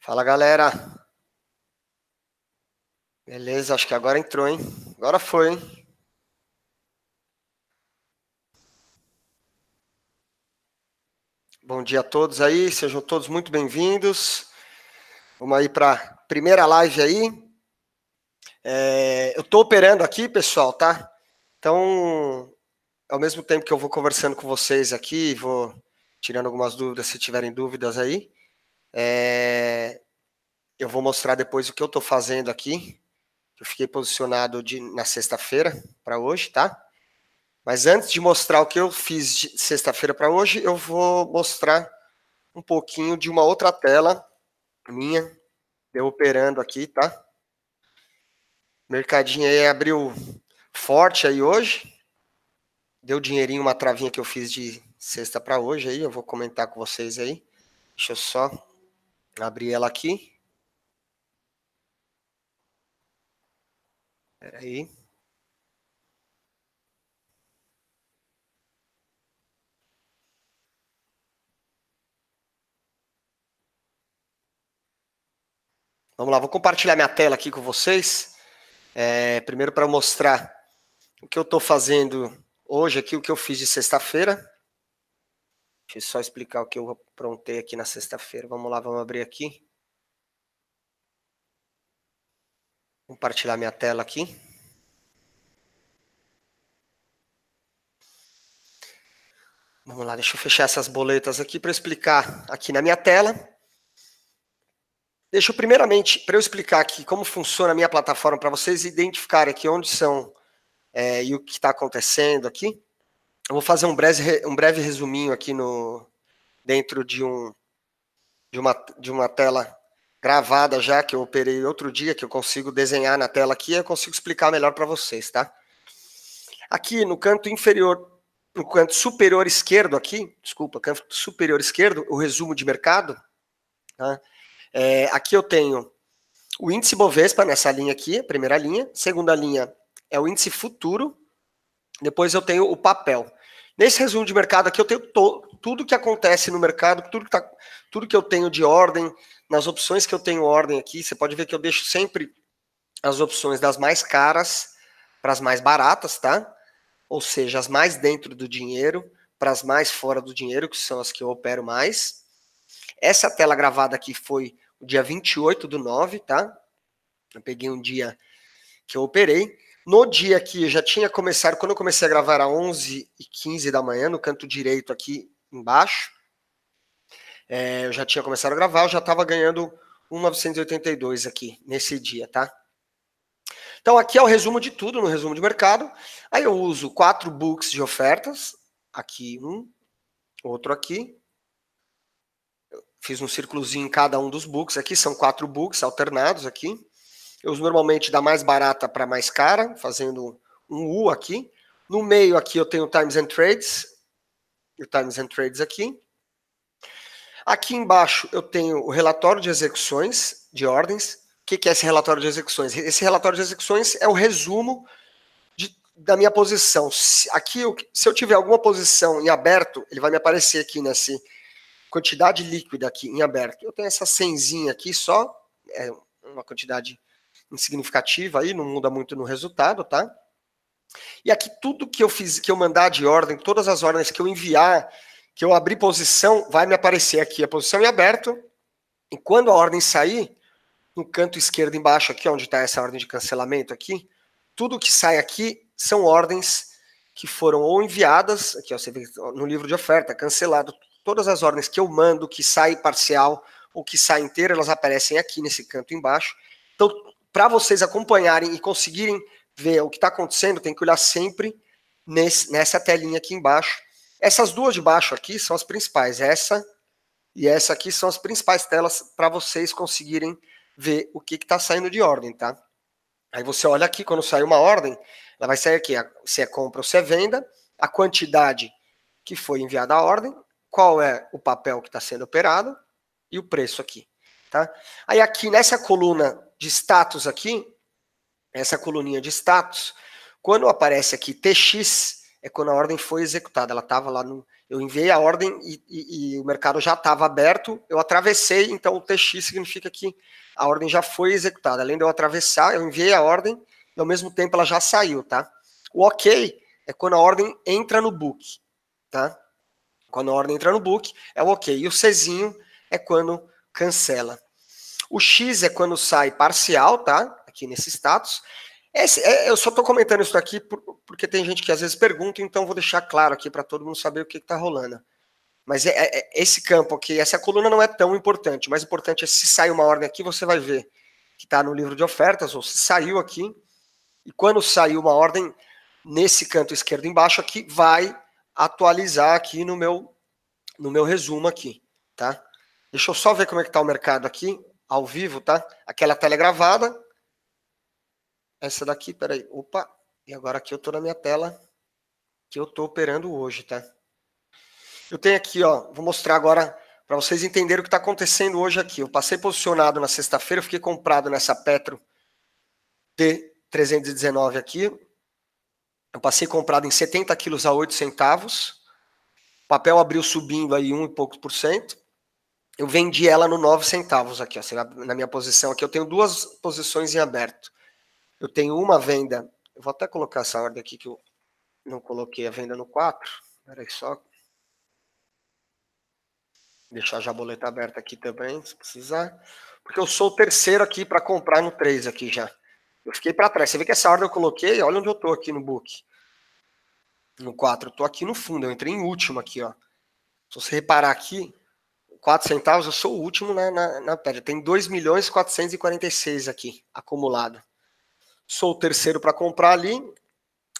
Fala galera. Beleza, acho que agora entrou, hein? Agora foi, hein? Bom dia a todos aí, sejam todos muito bem-vindos. Vamos aí para a primeira live aí. É, eu estou operando aqui, pessoal, tá? Então, ao mesmo tempo que eu vou conversando com vocês aqui, vou tirando algumas dúvidas, se tiverem dúvidas aí, é, eu vou mostrar depois o que eu estou fazendo aqui. Eu fiquei posicionado de, na sexta-feira para hoje, tá? Mas antes de mostrar o que eu fiz de sexta-feira para hoje, eu vou mostrar um pouquinho de uma outra tela minha, eu operando aqui, tá? Mercadinho aí abriu forte aí hoje. Deu dinheirinho, uma travinha que eu fiz de sexta para hoje aí, eu vou comentar com vocês aí. Deixa eu só abrir ela aqui. Espera aí. Vamos lá, vou compartilhar minha tela aqui com vocês. É, primeiro para mostrar o que eu estou fazendo hoje aqui, o que eu fiz de sexta-feira. Deixa eu só explicar o que eu aprontei aqui na sexta-feira. Vamos lá, vamos abrir aqui. Compartilhar minha tela aqui. Vamos lá, deixa eu fechar essas boletas aqui para explicar aqui na minha tela. Deixa eu primeiramente, para eu explicar aqui como funciona a minha plataforma, para vocês identificarem aqui onde são é, e o que está acontecendo aqui. Eu vou fazer um breve, um breve resuminho aqui no dentro de um de uma, de uma tela gravada já que eu operei outro dia que eu consigo desenhar na tela aqui, eu consigo explicar melhor para vocês, tá? Aqui no canto inferior, no canto superior esquerdo aqui, desculpa, canto superior esquerdo, o resumo de mercado. Tá? É, aqui eu tenho o índice Bovespa nessa linha aqui, primeira linha. Segunda linha é o índice futuro. Depois eu tenho o papel. Nesse resumo de mercado aqui, eu tenho to, tudo que acontece no mercado, tudo que, tá, tudo que eu tenho de ordem, nas opções que eu tenho ordem aqui, você pode ver que eu deixo sempre as opções das mais caras para as mais baratas, tá? Ou seja, as mais dentro do dinheiro para as mais fora do dinheiro, que são as que eu opero mais. Essa tela gravada aqui foi o dia 28 do 9, tá? Eu peguei um dia que eu operei. No dia que já tinha começado, quando eu comecei a gravar era 11 e 15 da manhã, no canto direito aqui embaixo, é, eu já tinha começado a gravar, eu já estava ganhando 1,982 aqui, nesse dia, tá? Então aqui é o resumo de tudo, no resumo de mercado. Aí eu uso quatro books de ofertas, aqui um, outro aqui, fiz um círculozinho em cada um dos books aqui, são quatro books alternados aqui. Eu uso normalmente da mais barata para mais cara, fazendo um U aqui. No meio aqui eu tenho Times and Trades, o Times and Trades aqui. Aqui embaixo eu tenho o relatório de execuções de ordens. O que, que é esse relatório de execuções? Esse relatório de execuções é o resumo de, da minha posição. Se, aqui, eu, se eu tiver alguma posição em aberto, ele vai me aparecer aqui nessa quantidade líquida aqui em aberto. Eu tenho essa senzinha aqui só, é uma quantidade insignificativa aí, não muda muito no resultado, tá? E aqui tudo que eu fiz, que eu mandar de ordem, todas as ordens que eu enviar, que eu abrir posição, vai me aparecer aqui a posição em aberto. E quando a ordem sair, no canto esquerdo embaixo aqui, onde está essa ordem de cancelamento aqui, tudo que sai aqui são ordens que foram ou enviadas, aqui ó, você vê no livro de oferta, cancelado, todas as ordens que eu mando, que sai parcial ou que sai inteira, elas aparecem aqui nesse canto embaixo. Então, para vocês acompanharem e conseguirem ver o que está acontecendo, tem que olhar sempre nesse, nessa telinha aqui embaixo. Essas duas de baixo aqui são as principais, essa e essa aqui são as principais telas para vocês conseguirem ver o que está saindo de ordem, tá? Aí você olha aqui, quando sai uma ordem, ela vai sair aqui, se é compra ou se é venda, a quantidade que foi enviada à ordem, qual é o papel que está sendo operado e o preço aqui. Tá? Aí aqui nessa coluna de status aqui, essa coluninha de status, quando aparece aqui TX, é quando a ordem foi executada. Ela estava lá no. Eu enviei a ordem e, e, e o mercado já estava aberto, eu atravessei, então o TX significa que a ordem já foi executada. Além de eu atravessar, eu enviei a ordem e ao mesmo tempo ela já saiu, tá? O OK é quando a ordem entra no book, tá? Quando a ordem entra no book, é o OK. E o Czinho é quando cancela. O X é quando sai parcial, tá? Aqui nesse status. Esse, é, eu só estou comentando isso aqui por, porque tem gente que às vezes pergunta, então vou deixar claro aqui para todo mundo saber o que está rolando. Mas é, é, é, esse campo aqui, essa coluna não é tão importante. O mais importante é se sai uma ordem aqui, você vai ver que está no livro de ofertas, ou se saiu aqui. E quando saiu uma ordem, nesse canto esquerdo embaixo aqui, vai atualizar aqui no meu, no meu resumo aqui, tá? Deixa eu só ver como é que tá o mercado aqui, ao vivo, tá? Aquela tela é gravada. Essa daqui, peraí. Opa, e agora aqui eu tô na minha tela que eu tô operando hoje, tá? Eu tenho aqui, ó, vou mostrar agora para vocês entenderem o que está acontecendo hoje aqui. Eu passei posicionado na sexta-feira, fiquei comprado nessa Petro T319 aqui. Eu passei comprado em 70 quilos a 8 centavos. O papel abriu subindo aí 1 e pouco por cento eu vendi ela no 9 centavos aqui, ó, na minha posição aqui. Eu tenho duas posições em aberto. Eu tenho uma venda, eu vou até colocar essa ordem aqui que eu não coloquei a venda no 4. Peraí só. Deixar a jaboleta aberta aqui também, se precisar. Porque eu sou o terceiro aqui para comprar no 3 aqui já. Eu fiquei para trás. Você vê que essa ordem eu coloquei, olha onde eu tô aqui no book. No 4, eu tô aqui no fundo, eu entrei em último aqui, ó. Se você reparar aqui, 4 centavos, eu sou o último na, na, na pedra. Tem 2 milhões 446 aqui, acumulado. Sou o terceiro para comprar ali,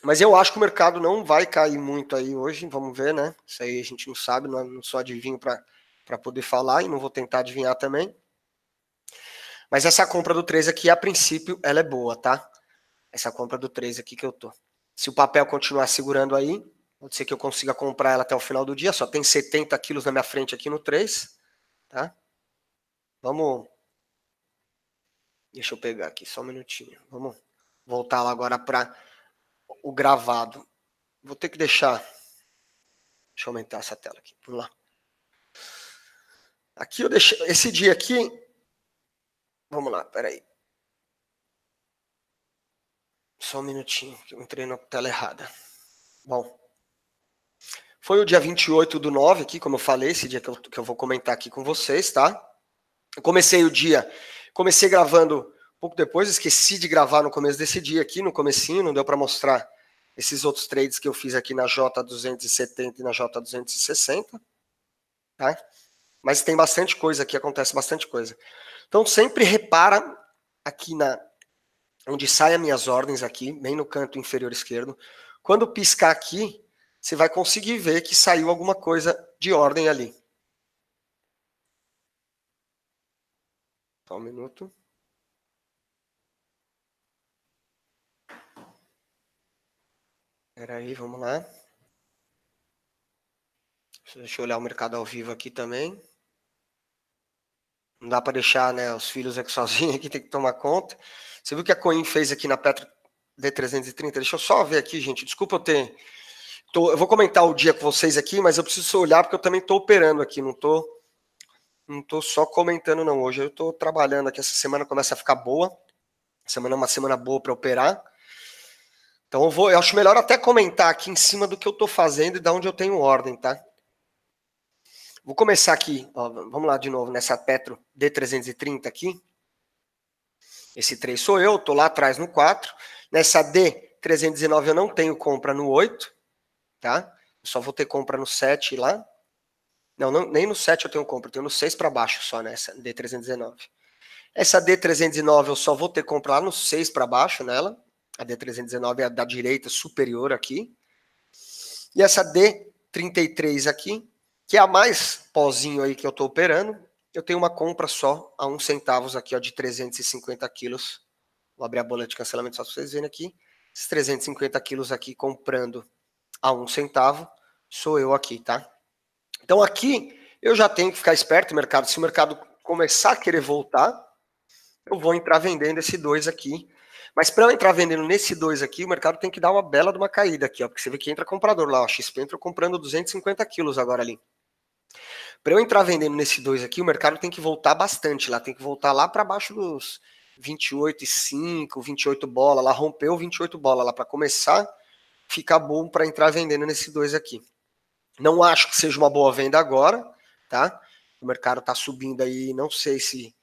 mas eu acho que o mercado não vai cair muito aí hoje, vamos ver, né? Isso aí a gente não sabe, não, não sou adivinho para poder falar e não vou tentar adivinhar também. Mas essa compra do 3 aqui, a princípio, ela é boa, tá? Essa compra do 3 aqui que eu tô. Se o papel continuar segurando aí, Pode ser que eu consiga comprar ela até o final do dia. Só tem 70 quilos na minha frente aqui no 3. Tá? Vamos. Deixa eu pegar aqui só um minutinho. Vamos voltar lá agora para o gravado. Vou ter que deixar. Deixa eu aumentar essa tela aqui. Vamos lá. Aqui eu deixei. Esse dia aqui. Vamos lá, peraí. Só um minutinho, que eu entrei na tela errada. Bom foi o dia 28 do 9 aqui, como eu falei, esse dia que eu, que eu vou comentar aqui com vocês, tá? Eu comecei o dia, comecei gravando pouco depois, esqueci de gravar no começo desse dia aqui, no comecinho, não deu para mostrar esses outros trades que eu fiz aqui na J270 e na J260, tá? Mas tem bastante coisa aqui, acontece bastante coisa. Então sempre repara aqui na onde saem as minhas ordens aqui, bem no canto inferior esquerdo. Quando piscar aqui, você vai conseguir ver que saiu alguma coisa de ordem ali. Só um minuto. Peraí, vamos lá. Deixa eu olhar o mercado ao vivo aqui também. Não dá para deixar né, os filhos aqui sozinhos, aqui tem que tomar conta. Você viu o que a Coin fez aqui na Petro D330? Deixa eu só ver aqui, gente. Desculpa eu ter Tô, eu vou comentar o dia com vocês aqui, mas eu preciso olhar porque eu também estou operando aqui, não estou não tô só comentando não hoje. Eu estou trabalhando aqui, essa semana começa a ficar boa. Semana é uma semana boa para operar. Então eu vou, eu acho melhor até comentar aqui em cima do que eu estou fazendo e da onde eu tenho ordem, tá? Vou começar aqui, ó, vamos lá de novo nessa Petro D330 aqui. Esse 3 sou eu, estou lá atrás no 4. Nessa D319 eu não tenho compra no 8 tá? Eu só vou ter compra no 7 lá. Não, não, nem no 7 eu tenho compra, eu tenho no 6 para baixo só nessa né? D319. Essa D309 eu só vou ter compra lá no 6 para baixo nela. A D319 é a da direita superior aqui. E essa D33 aqui, que é a mais pozinho aí que eu estou operando, eu tenho uma compra só a 1 centavos aqui, ó, de 350 quilos. Vou abrir a bola de cancelamento só para vocês verem aqui. Esses 350 quilos aqui comprando a um centavo, sou eu aqui, tá? Então aqui eu já tenho que ficar esperto, mercado. Se o mercado começar a querer voltar, eu vou entrar vendendo esse 2 aqui. Mas para eu entrar vendendo nesse 2 aqui, o mercado tem que dar uma bela de uma caída aqui, ó, porque você vê que entra comprador lá, ó, XP entrou comprando 250 quilos agora ali. Para eu entrar vendendo nesse 2 aqui, o mercado tem que voltar bastante lá, tem que voltar lá para baixo dos 28,5, 28 bola, lá rompeu 28 bola lá para começar ficar bom para entrar vendendo nesse 2 aqui. Não acho que seja uma boa venda agora, tá? O mercado está subindo aí, não sei se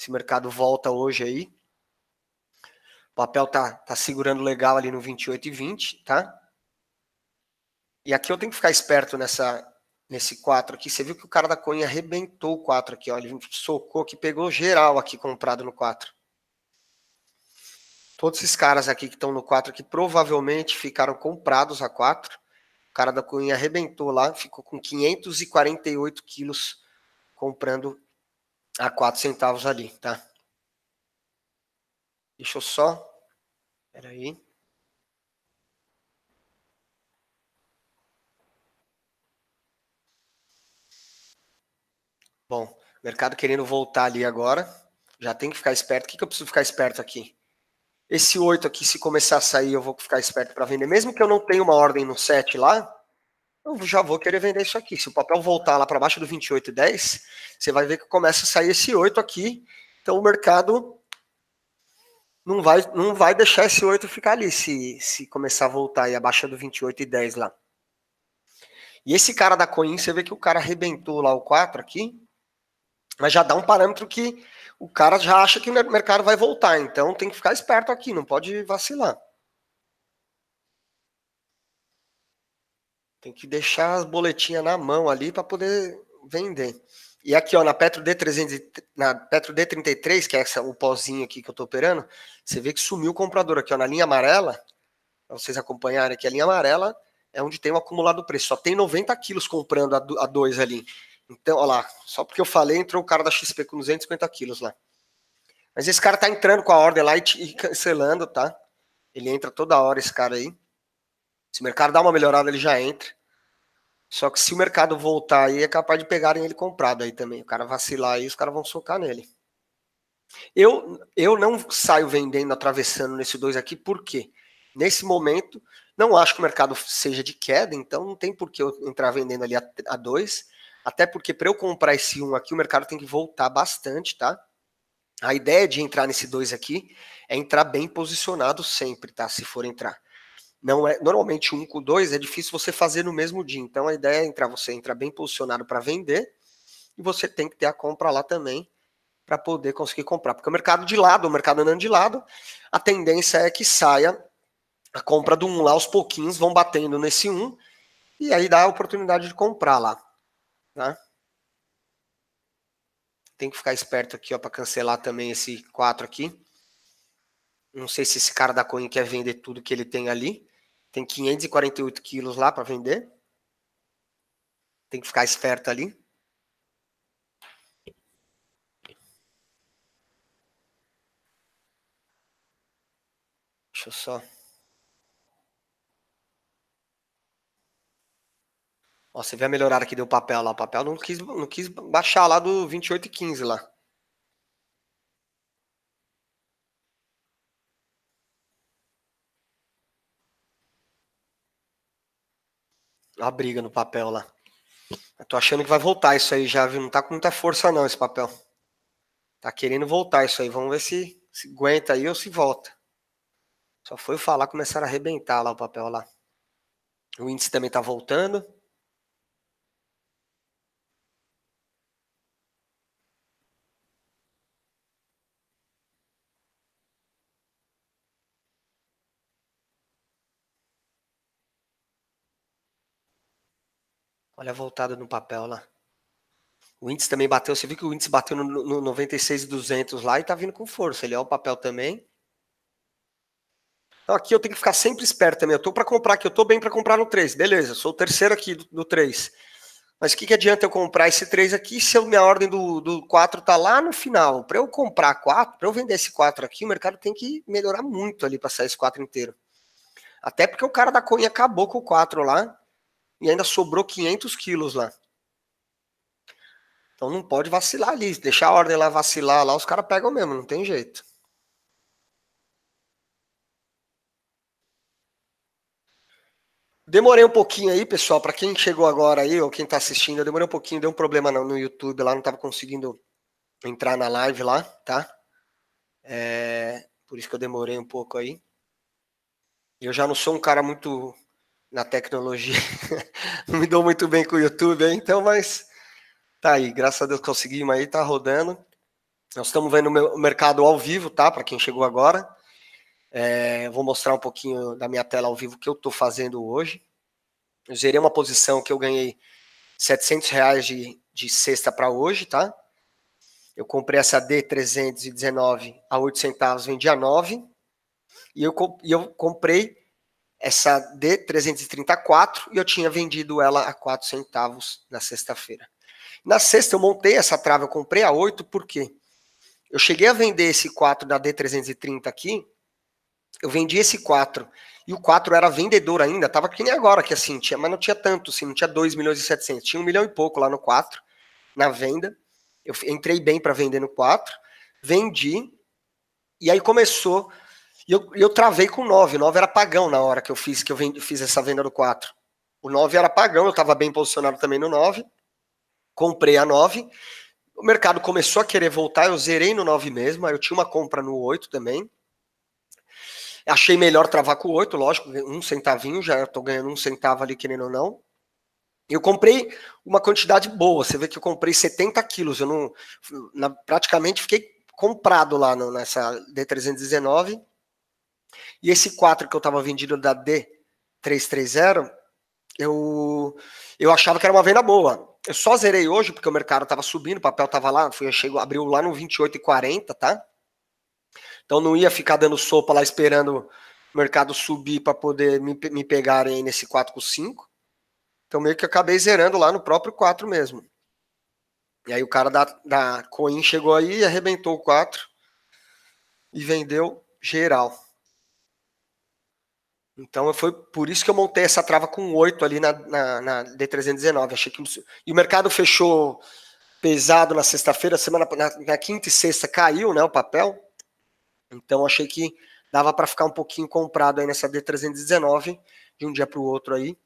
esse o mercado volta hoje aí. O papel tá, tá segurando legal ali no 28 e 20, tá? E aqui eu tenho que ficar esperto nessa nesse 4 aqui. Você viu que o cara da coin arrebentou o 4 aqui, ó, ele socou que pegou geral aqui comprado no 4. Todos esses caras aqui que estão no 4 que provavelmente ficaram comprados a 4. O cara da Cunha arrebentou lá, ficou com 548 quilos comprando a 4 centavos ali, tá? Deixa eu só. Peraí. Bom, mercado querendo voltar ali agora. Já tem que ficar esperto. O que, que eu preciso ficar esperto aqui? esse 8 aqui, se começar a sair, eu vou ficar esperto para vender. Mesmo que eu não tenha uma ordem no 7 lá, eu já vou querer vender isso aqui. Se o papel voltar lá para baixo do 28,10, você vai ver que começa a sair esse 8 aqui. Então o mercado não vai, não vai deixar esse 8 ficar ali, se, se começar a voltar aí abaixo do 28,10 lá. E esse cara da Coin, você vê que o cara arrebentou lá o 4 aqui, mas já dá um parâmetro que o cara já acha que o mercado vai voltar, então tem que ficar esperto aqui, não pode vacilar. Tem que deixar as boletinhas na mão ali para poder vender. E aqui, ó, na Petro, D300, na Petro D33, que é essa, o pozinho aqui que eu tô operando, você vê que sumiu o comprador aqui, ó, na linha amarela, para vocês acompanharem aqui, a linha amarela é onde tem o acumulado preço. Só tem 90 quilos comprando a 2 ali. Então, olha lá, só porque eu falei, entrou o cara da XP com 250 quilos lá. Mas esse cara tá entrando com a ordem lá e, cancelando, tá? Ele entra toda hora, esse cara aí. Se o mercado dá uma melhorada, ele já entra. Só que se o mercado voltar aí, é capaz de pegarem ele comprado aí também. O cara vacilar aí, os caras vão socar nele. Eu, eu não saio vendendo, atravessando nesse dois aqui, por quê? Nesse momento, não acho que o mercado seja de queda, então não tem por que eu entrar vendendo ali a, a dois. Até porque para eu comprar esse 1 aqui, o mercado tem que voltar bastante, tá? A ideia de entrar nesse 2 aqui é entrar bem posicionado sempre, tá? Se for entrar. Não é, normalmente um com dois é difícil você fazer no mesmo dia. Então a ideia é entrar, você entrar bem posicionado para vender e você tem que ter a compra lá também para poder conseguir comprar, porque o mercado de lado, o mercado andando de lado, a tendência é que saia a compra do um lá, os pouquinhos vão batendo nesse um e aí dá a oportunidade de comprar lá. Tá? Tem que ficar esperto aqui, ó, para cancelar também esse 4 aqui. Não sei se esse cara da Coin quer vender tudo que ele tem ali. Tem 548 quilos lá para vender. Tem que ficar esperto ali. Deixa eu só. você vê a melhorada que deu o papel lá. O papel não quis, não quis baixar lá do 28 e 15 lá. Uma briga no papel lá. Eu tô achando que vai voltar isso aí já, viu? Não tá com muita força não esse papel. Tá querendo voltar isso aí. Vamos ver se, se aguenta aí ou se volta. Só foi falar, começaram a arrebentar lá o papel lá. O índice também tá voltando. Olha a voltada no papel lá. O índice também bateu. Você viu que o índice bateu no, no 96,200 lá e tá vindo com força. Ele é o papel também. Então aqui eu tenho que ficar sempre esperto também. Eu tô para comprar aqui, eu tô bem para comprar no 3. Beleza, sou o terceiro aqui do, do 3. Mas o que, que adianta eu comprar esse 3 aqui se a minha ordem do, do 4 tá lá no final? Para eu comprar 4, para eu vender esse 4 aqui, o mercado tem que melhorar muito ali para sair esse 4 inteiro. Até porque o cara da Coin acabou com o 4 lá e ainda sobrou 500 quilos lá. Então não pode vacilar ali. Deixar a ordem lá vacilar lá, os caras pegam mesmo, não tem jeito. Demorei um pouquinho aí, pessoal, para quem chegou agora aí, ou quem tá assistindo, eu demorei um pouquinho, deu um problema no, YouTube lá, não tava conseguindo entrar na live lá, tá? É, por isso que eu demorei um pouco aí. Eu já não sou um cara muito na tecnologia. Não me dou muito bem com o YouTube, hein? então, mas tá aí, graças a Deus conseguimos aí, tá rodando. Nós estamos vendo o mercado ao vivo, tá? Para quem chegou agora. É, vou mostrar um pouquinho da minha tela ao vivo que eu estou fazendo hoje. Eu zerei uma posição que eu ganhei 700 reais de, de sexta para hoje, tá? Eu comprei essa D319 a 8 centavos, vendi a 9. E eu, e eu comprei essa D334 e eu tinha vendido ela a 4 centavos na sexta-feira. Na sexta eu montei essa trava, eu comprei a 8 porque eu cheguei a vender esse 4 da D330 aqui, eu vendi esse 4 e o 4 era vendedor ainda, tava que nem agora que assim, tinha, mas não tinha tanto, assim, não tinha 2 milhões e 700, tinha um milhão e pouco lá no 4 na venda. Eu entrei bem para vender no 4, vendi e aí começou e eu, eu travei com 9. 9 era pagão na hora que eu fiz, que eu vendi, fiz essa venda do 4. O 9 era pagão, eu estava bem posicionado também no 9. Comprei a 9. O mercado começou a querer voltar, eu zerei no 9 mesmo. Aí eu tinha uma compra no 8 também. Achei melhor travar com o 8, lógico, um centavinho, já estou ganhando um centavo ali, querendo ou não. Eu comprei uma quantidade boa, você vê que eu comprei 70 quilos, eu não, na, praticamente fiquei comprado lá no, nessa D319. E esse 4 que eu estava vendido da D330, eu, eu achava que era uma venda boa. Eu só zerei hoje porque o mercado estava subindo, o papel estava lá, fui, chego, abriu lá no 28,40, tá? Então não ia ficar dando sopa lá esperando o mercado subir para poder me, me pegarem nesse 4 com 5. Então meio que acabei zerando lá no próprio 4 mesmo. E aí o cara da, da Coin chegou aí, arrebentou o 4 e vendeu geral. Então foi por isso que eu montei essa trava com 8 ali na, na, na D319. Achei que. E o mercado fechou pesado na sexta-feira, semana na, na, quinta e sexta caiu né, o papel. Então achei que dava para ficar um pouquinho comprado aí nessa D319, de um dia para o outro aí,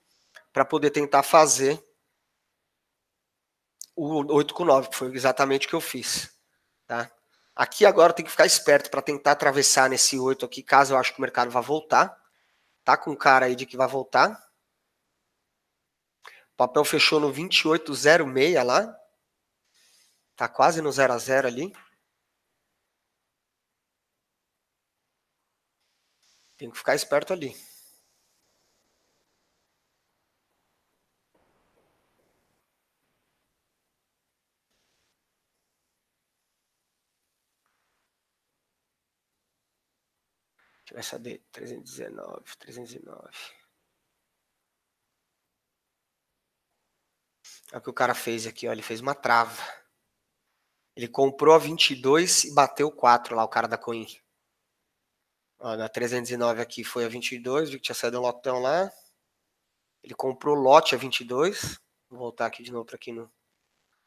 para poder tentar fazer o 8 com 9, que foi exatamente o que eu fiz. Tá? Aqui agora tem que ficar esperto para tentar atravessar nesse 8 aqui, caso eu acho que o mercado vá voltar. Tá com cara aí de que vai voltar. O papel fechou no 28,06 lá. Tá quase no 0 a 0 ali. Tem que ficar esperto ali. Deixa eu ver essa de 319, 309. Olha o que o cara fez aqui, ó. Ele fez uma trava. Ele comprou a 22 e bateu 4 lá, o cara da Coin. Ó, na 309 aqui foi a 22, viu que tinha saído um lotão lá. Ele comprou lote a 22. Vou voltar aqui de novo para aqui no.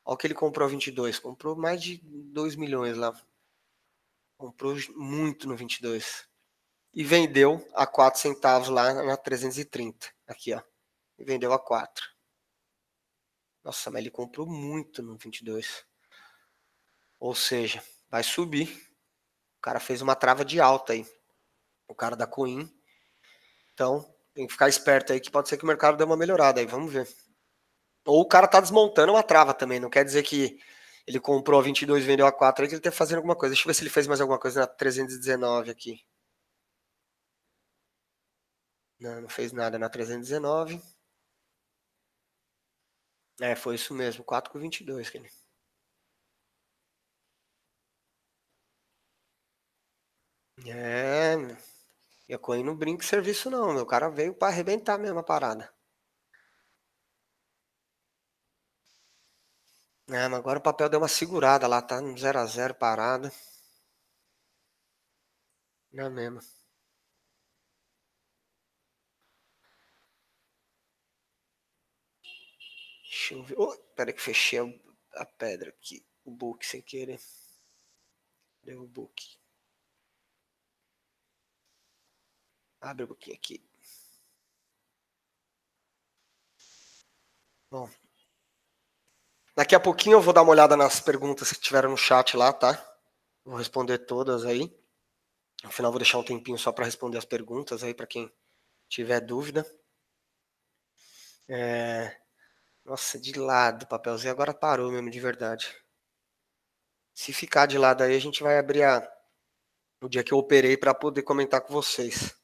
Olha o que ele comprou a 22. Comprou mais de 2 milhões lá. Comprou muito no 22 e vendeu a 4 centavos lá na 330, aqui ó. E vendeu a 4. Nossa, mas ele comprou muito no 22. Ou seja, vai subir. O cara fez uma trava de alta aí. O cara da Coin. Então, tem que ficar esperto aí que pode ser que o mercado dê uma melhorada aí, vamos ver. Ou o cara tá desmontando uma trava também, não quer dizer que ele comprou a 22, vendeu a 4 aí que ele tá fazendo alguma coisa. Deixa eu ver se ele fez mais alguma coisa na 319 aqui. Não, não fez nada na 319. É, foi isso mesmo, 4 com 22, Kenny. É, E a Coin não brinca serviço não, meu. O cara veio para arrebentar mesmo a parada. É, mas agora o papel deu uma segurada lá, tá? No 0x0 parada. Não é mesmo. Deixa eu ver. Oh, pera que fechei a, a pedra aqui. O book sem querer. Cadê o book? Abre o book aqui. Bom. Daqui a pouquinho eu vou dar uma olhada nas perguntas que tiveram no chat lá, tá? Vou responder todas aí. No final vou deixar um tempinho só para responder as perguntas aí para quem tiver dúvida. É... Nossa, de lado o papelzinho. Agora parou mesmo, de verdade. Se ficar de lado aí, a gente vai abrir a... o dia que eu operei para poder comentar com vocês.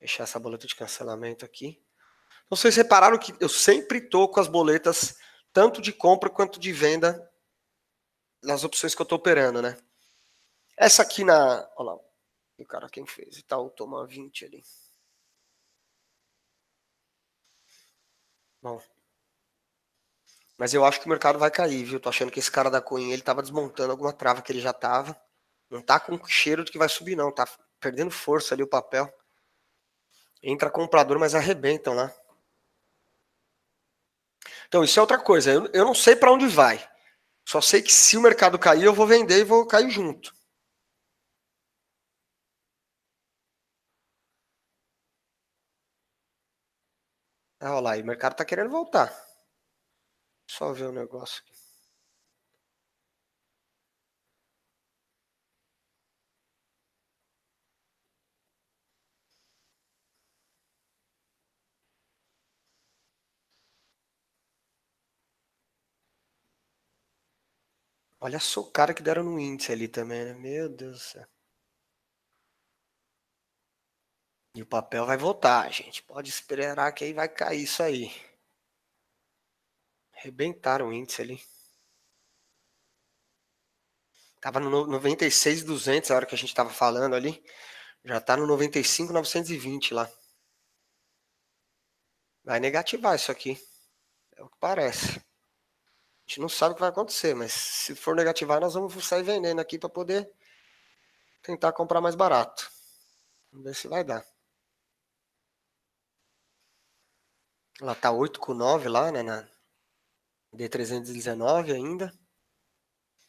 Deixar essa boleta de cancelamento aqui. Então, vocês repararam que eu sempre tô com as boletas, tanto de compra quanto de venda, nas opções que eu tô operando, né? Essa aqui na. Olha lá. O cara quem fez. E tal, Toma 20 ali. Bom. Mas eu acho que o mercado vai cair, viu? Tô achando que esse cara da Coin, ele tava desmontando alguma trava que ele já tava. Não tá com cheiro de que vai subir, não. Tá perdendo força ali o papel. Entra comprador, mas arrebentam lá. Né? Então, isso é outra coisa. Eu, eu não sei para onde vai. Só sei que se o mercado cair, eu vou vender e vou cair junto. Ah, olha lá, o mercado tá querendo voltar. Só ver o um negócio aqui. Olha só o cara que deram no índice ali também, né? Meu Deus do céu. E o papel vai voltar, gente. Pode esperar que aí vai cair isso aí. Arrebentaram o índice ali. Tava no 96,200 a hora que a gente tava falando ali. Já tá no 95,920 lá. Vai negativar isso aqui. É o que parece. A gente não sabe o que vai acontecer, mas se for negativar, nós vamos sair vendendo aqui para poder tentar comprar mais barato. Vamos ver se vai dar. Ela tá 8,9 com lá, né? Na, de 319 ainda.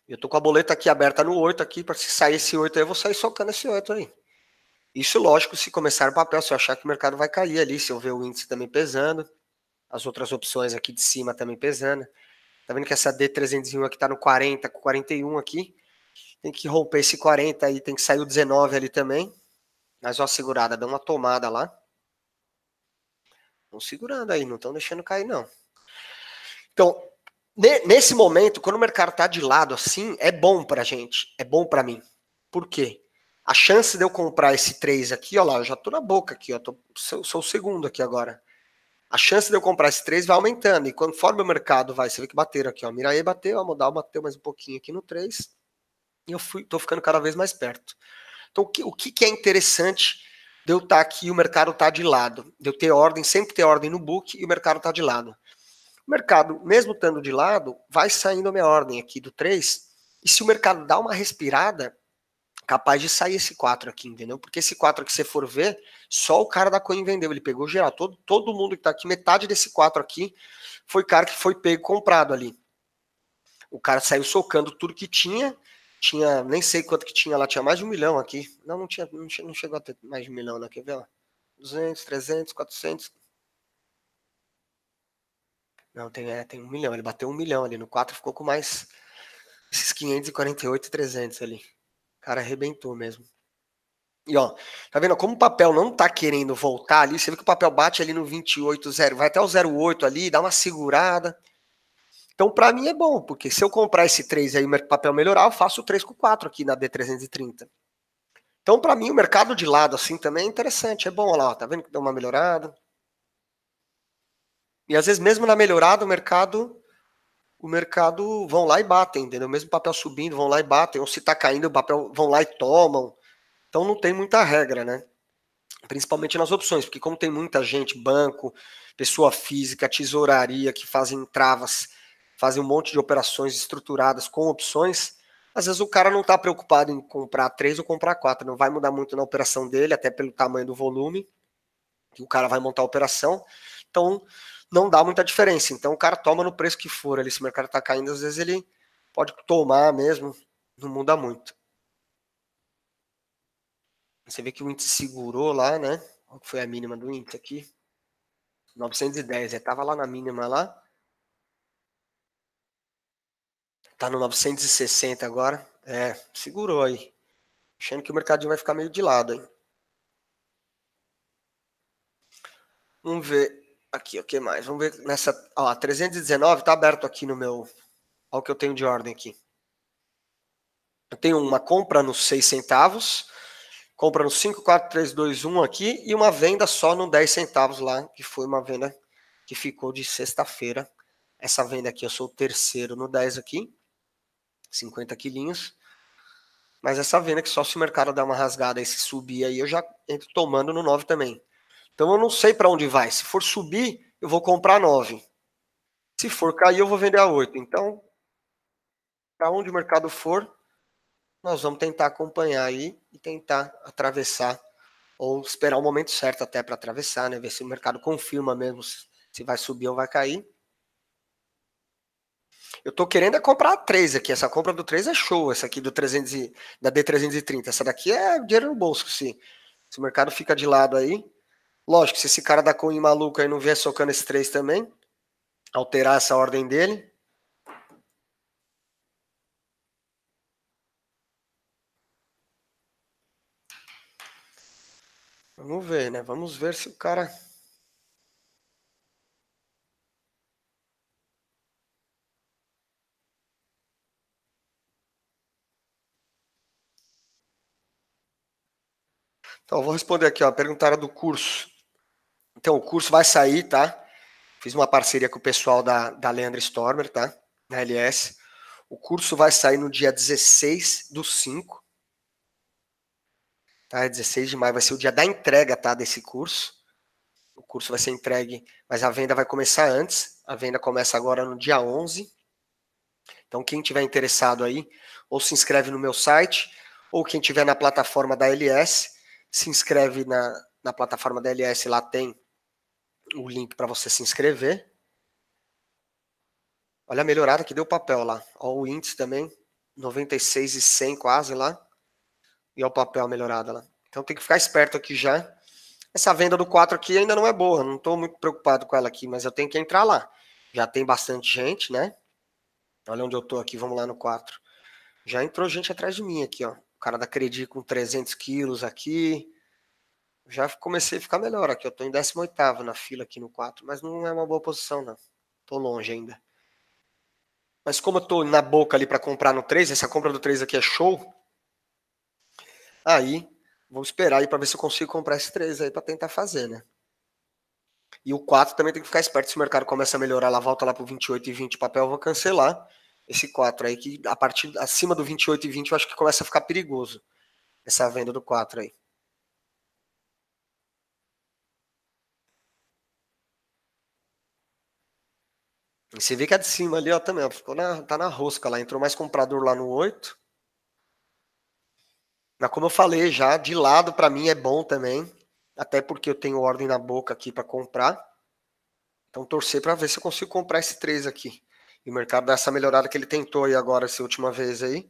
Eu tô com a boleta aqui aberta no 8 aqui, para se sair esse 8 aí, eu vou sair socando esse 8 aí. Isso, lógico, se começar o papel, se eu achar que o mercado vai cair ali, se eu ver o índice também pesando, as outras opções aqui de cima também pesando. Tá vendo que essa D301 aqui tá no 40, com 41 aqui. Tem que romper esse 40 aí, tem que sair o 19 ali também. Mas uma segurada, dá uma tomada lá. Estão segurando aí, não estão deixando cair não. Então, nesse momento, quando o mercado está de lado assim, é bom para gente, é bom para mim. Por quê? A chance de eu comprar esse 3 aqui, ó lá, eu já tô na boca aqui, ó, tô, sou, sou o segundo aqui agora. A chance de eu comprar esse 3 vai aumentando, e conforme o mercado vai, você vê que bateram aqui, ó, mirai bateu, a Modal bateu mais um pouquinho aqui no 3, e eu fui, tô ficando cada vez mais perto. Então, o que, o que, é interessante de eu estar tá aqui e o mercado tá de lado? De eu ter ordem, sempre ter ordem no book e o mercado tá de lado. O mercado, mesmo estando de lado, vai saindo a minha ordem aqui do 3. E se o mercado dá uma respirada, capaz de sair esse 4 aqui, entendeu? Porque esse 4 que você for ver, só o cara da Coin vendeu, ele pegou geral, todo, todo mundo que está aqui, metade desse 4 aqui foi cara que foi pego comprado ali. O cara saiu socando tudo que tinha, tinha, nem sei quanto que tinha lá, tinha mais de um milhão aqui. Não, não tinha, não, tinha, não chegou a ter mais de um milhão, né? Quer ver, ó? 200, 300, 400, não, tem, é, tem um milhão. Ele bateu um milhão ali. No 4 ficou com mais esses 548, 300 ali. O cara arrebentou mesmo. E ó, tá vendo? Como o papel não tá querendo voltar ali, você vê que o papel bate ali no 28,0, vai até o 08 ali, dá uma segurada. Então, para mim é bom, porque se eu comprar esse 3 aí, o papel melhorar, eu faço o 3 com 4 aqui na D330. Então, para mim, o mercado de lado assim também é interessante, é bom, ó lá, ó, tá vendo que deu uma melhorada. E às vezes, mesmo na melhorada, o mercado o mercado vão lá e batem, entendeu? Mesmo papel subindo, vão lá e batem, ou se tá caindo, o papel vão lá e tomam. Então não tem muita regra, né? Principalmente nas opções, porque como tem muita gente, banco, pessoa física, tesouraria que fazem travas, fazem um monte de operações estruturadas com opções, às vezes o cara não está preocupado em comprar três ou comprar quatro, não vai mudar muito na operação dele, até pelo tamanho do volume que o cara vai montar a operação. Então, não dá muita diferença. Então o cara toma no preço que for ali. Se o mercado está caindo, às vezes ele pode tomar mesmo, não muda muito. Você vê que o índice segurou lá, né? Qual foi a mínima do índice aqui? 910, já tava lá na mínima lá. Tá no 960 agora. É, segurou aí. Achando que o mercadinho vai ficar meio de lado, hein? Vamos ver. Aqui, o que mais? Vamos ver nessa. Ó, 319 está aberto aqui no meu. Olha o que eu tenho de ordem aqui. Eu tenho uma compra nos 6 centavos, compra no 5, 4, aqui e uma venda só no 10 centavos lá, que foi uma venda que ficou de sexta-feira. Essa venda aqui, eu sou o terceiro no 10 aqui, 50 quilinhos. Mas essa venda que só se o mercado dar uma rasgada e se subir aí, eu já entro tomando no 9 também. Então eu não sei para onde vai. Se for subir, eu vou comprar 9. Se for cair, eu vou vender a 8. Então, para onde o mercado for, nós vamos tentar acompanhar aí e tentar atravessar ou esperar o momento certo até para atravessar, né? Ver se o mercado confirma mesmo se vai subir ou vai cair. Eu tô querendo é comprar a 3 aqui. Essa compra do 3 é show. Essa aqui do 300 e, da D330. Essa daqui é dinheiro no bolso. Se, se o mercado fica de lado aí, Lógico, se esse cara da Cunha maluco aí não vier socando esse 3 também, alterar essa ordem dele. Vamos ver, né? Vamos ver se o cara. Então, eu vou responder aqui, ó. Perguntaram do curso. Então, o curso vai sair, tá? Fiz uma parceria com o pessoal da, da Leandro Stormer, tá? Na LS. O curso vai sair no dia 16 do 5. Tá? 16 é de maio vai ser o dia da entrega, tá? Desse curso. O curso vai ser entregue, mas a venda vai começar antes. A venda começa agora no dia 11. Então, quem tiver interessado aí, ou se inscreve no meu site, ou quem tiver na plataforma da LS, se inscreve na, na plataforma da LS, lá tem o link para você se inscrever. Olha a melhorada que deu o papel lá. Olha o índice também, 96 e 100 quase lá. E olha o papel melhorada lá. Então tem que ficar esperto aqui já. Essa venda do 4 aqui ainda não é boa, não estou muito preocupado com ela aqui, mas eu tenho que entrar lá. Já tem bastante gente, né? Olha onde eu estou aqui, vamos lá no 4. Já entrou gente atrás de mim aqui, ó. O cara da Credi com 300 quilos aqui já comecei a ficar melhor aqui. Eu tô em 18 na fila aqui no 4, mas não é uma boa posição, não. Tô longe ainda. Mas como eu tô na boca ali para comprar no 3, essa compra do 3 aqui é show. Aí, vou esperar aí para ver se eu consigo comprar esse 3 aí para tentar fazer, né? E o 4 também tem que ficar esperto. Se o mercado começa a melhorar, ela volta lá pro 28 e 20 papel, eu vou cancelar esse 4 aí, que a partir acima do 28 e 20 eu acho que começa a ficar perigoso essa venda do 4 aí. E você vê que a de cima ali, ó, também, ó, ficou na, tá na rosca lá. Entrou mais comprador lá no 8. Mas como eu falei já, de lado para mim é bom também. Até porque eu tenho ordem na boca aqui para comprar. Então torcer para ver se eu consigo comprar esse 3 aqui. E o mercado dá essa melhorada que ele tentou aí agora, essa última vez aí.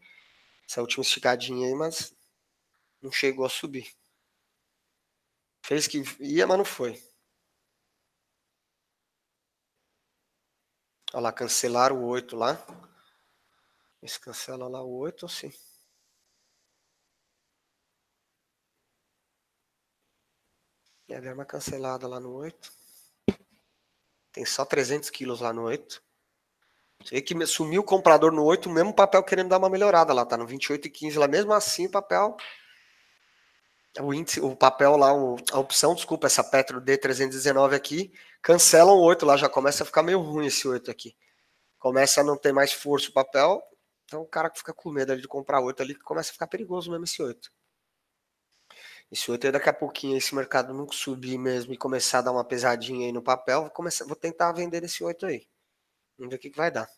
Essa última esticadinha aí, mas não chegou a subir. Fez que ia, mas não foi. Olha lá, cancelar o 8 lá. Esse cancela lá o 8, sim. É, deram uma cancelada lá no 8. Tem só 300 quilos lá no 8. Você vê que sumiu o comprador no 8, o mesmo papel querendo dar uma melhorada lá, tá no 28 e 15 lá. Mesmo assim, o papel. O índice, o papel lá, a opção, desculpa, essa Petro D319 aqui, cancelam o 8 lá, já começa a ficar meio ruim esse 8 aqui. Começa a não ter mais força o papel, então o cara que fica com medo de comprar 8 ali, começa a ficar perigoso mesmo esse 8. Esse 8 aí daqui a pouquinho, esse mercado nunca subir mesmo e começar a dar uma pesadinha aí no papel, vou, começar, vou tentar vender esse 8 aí. Vamos ver o que, que vai dar.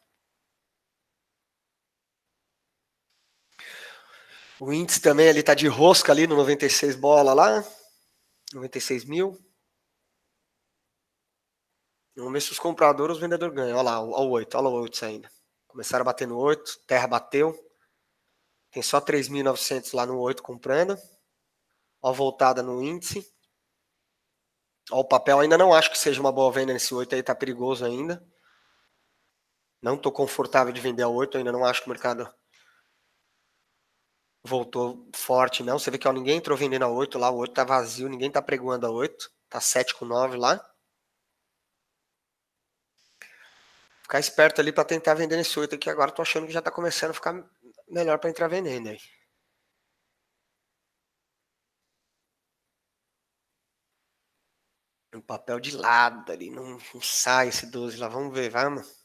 O índice também ali tá de rosca ali no 96 bola lá. 96 mil. Vamos ver se os compradores, os vendedores ganham. Olha lá, olha o 8, olha o 8 saindo. Começaram a bater no 8, terra bateu. Tem só 3.900 lá no 8 comprando. Olha a voltada no índice. Olha o papel ainda não acho que seja uma boa venda nesse 8 aí, tá perigoso ainda. Não tô confortável de vender a 8, ainda não acho que o mercado voltou forte, não. Você vê que ó, ninguém entrou vendendo a 8 lá, o 8 tá vazio, ninguém tá pregoando a 8. Tá 7 com 9 lá. ficar esperto ali para tentar vender nesse 8 aqui. Agora tô achando que já tá começando a ficar melhor para entrar vendendo aí. É um papel de lado ali, não, não sai esse 12 lá. Vamos ver, vamos.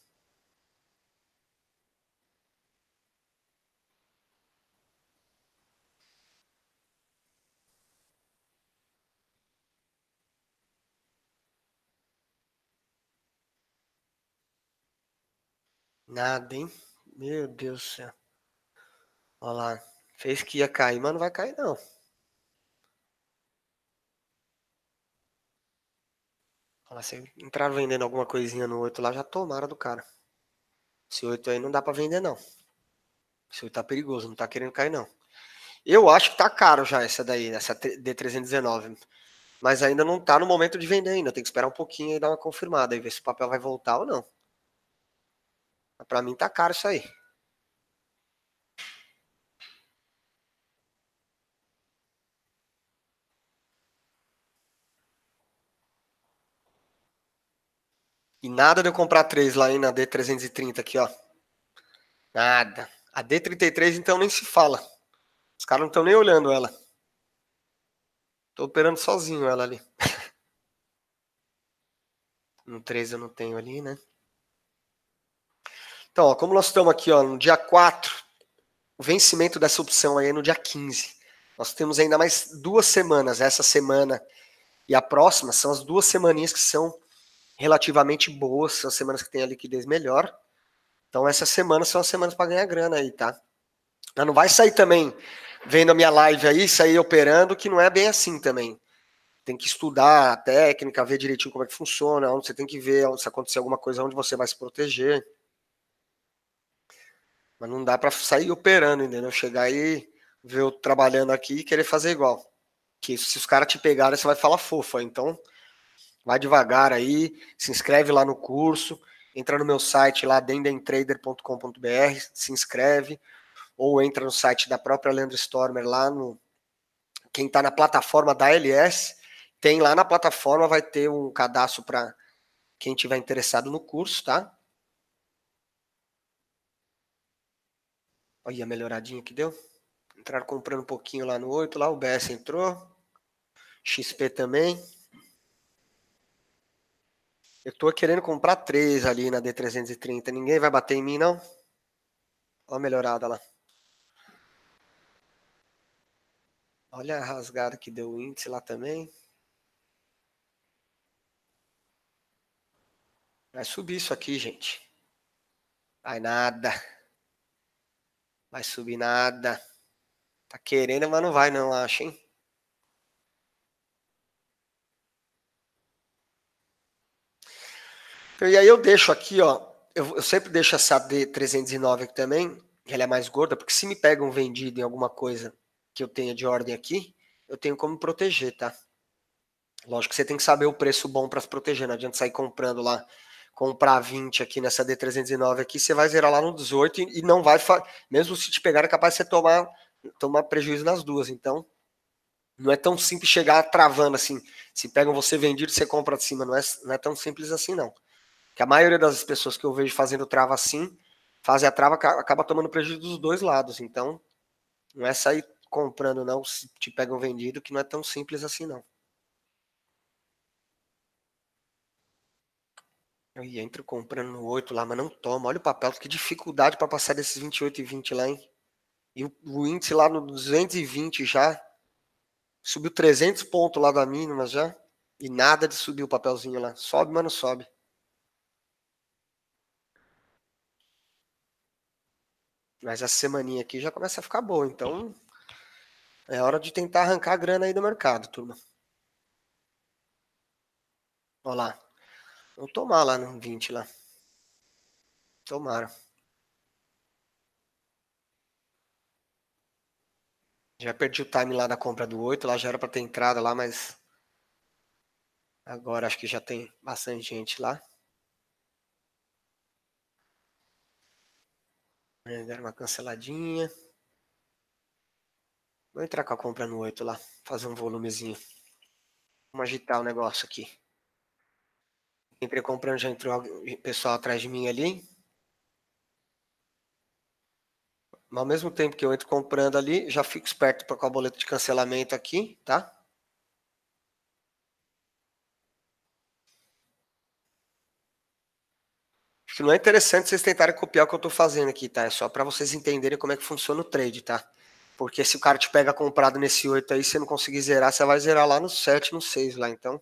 Nada, hein? Meu Deus do céu. Olha lá. Fez que ia cair, mas não vai cair, não. Olha lá, se entrar vendendo alguma coisinha no 8 lá, já tomaram do cara. Esse 8 aí não dá pra vender, não. Esse 8 tá perigoso, não tá querendo cair, não. Eu acho que tá caro já essa daí, essa D319. Mas ainda não tá no momento de vender ainda. Tem que esperar um pouquinho e dar uma confirmada e ver se o papel vai voltar ou não. Para mim tá caro isso aí. E nada de eu comprar três lá aí na D330 aqui, ó. Nada. A D33 então nem se fala. Os caras não estão nem olhando ela. Tô operando sozinho ela ali. No 3 eu não tenho ali, né? Então, ó, como nós estamos aqui ó, no dia 4, o vencimento dessa opção aí é no dia 15. Nós temos ainda mais duas semanas, essa semana e a próxima, são as duas semaninhas que são relativamente boas, são as semanas que tem a liquidez melhor. Então, essas semanas são as semanas para ganhar grana aí, tá? Mas não vai sair também vendo a minha live aí, sair operando, que não é bem assim também. Tem que estudar a técnica, ver direitinho como é que funciona, onde você tem que ver se acontecer alguma coisa, onde você vai se proteger. Mas não dá para sair operando, entendeu? Chegar aí, ver eu trabalhando aqui e querer fazer igual. Que se os caras te pegarem, você vai falar fofa. Então, vai devagar aí, se inscreve lá no curso, entra no meu site lá, dendentrader.com.br, se inscreve, ou entra no site da própria Leandro Stormer lá no. Quem está na plataforma da LS, tem lá na plataforma, vai ter um cadastro para quem tiver interessado no curso, tá? Olha a melhoradinha que deu. Entraram comprando um pouquinho lá no 8, lá o BS entrou. XP também. Eu tô querendo comprar três ali na D330. Ninguém vai bater em mim, não? Olha a melhorada lá. Olha a rasgada que deu o índice lá também. Vai subir isso aqui, gente. Vai nada. Vai subir nada. Tá querendo, mas não vai não, acho, hein? E aí eu deixo aqui, ó. Eu, eu sempre deixo essa D309 aqui também, que ela é mais gorda, porque se me pegam um vendido em alguma coisa que eu tenha de ordem aqui, eu tenho como proteger, tá? Lógico que você tem que saber o preço bom para se proteger, não adianta sair comprando lá comprar 20 aqui nessa D309 aqui, você vai zerar lá no 18 e, não vai, mesmo se te pegar, é capaz de você tomar, tomar prejuízo nas duas. Então, não é tão simples chegar travando assim. Se pegam você vendido, você compra de cima. Não é, não é tão simples assim, não. Que a maioria das pessoas que eu vejo fazendo trava assim, fazem a trava, acaba tomando prejuízo dos dois lados. Então, não é sair comprando, não, se te pegam vendido, que não é tão simples assim, não. E entra comprando no 8 lá, mas não toma. Olha o papel, que dificuldade para passar desses 28 e 20 lá, hein? E o, o índice lá no 220 já. Subiu 300 pontos lá da mínima já. E nada de subir o papelzinho lá. Sobe, mas não sobe. Mas a semaninha aqui já começa a ficar boa, então é hora de tentar arrancar a grana aí do mercado, turma. Olha lá. Vão tomar lá no 20 lá. Tomaram. Já perdi o time lá da compra do 8, lá já era para ter entrada lá, mas agora acho que já tem bastante gente lá. É, deram uma canceladinha. Vou entrar com a compra no 8 lá, fazer um volumezinho. Vamos agitar o negócio aqui. Sempre comprando, já entrou o pessoal atrás de mim ali. Mas ao mesmo tempo que eu entro comprando ali, já fico esperto para com a boleta de cancelamento aqui, tá? Acho que não é interessante vocês tentarem copiar o que eu estou fazendo aqui, tá? É só para vocês entenderem como é que funciona o trade, tá? Porque se o cara te pega comprado nesse 8 aí, você não conseguir zerar, você vai zerar lá no 7, no 6 lá. Então,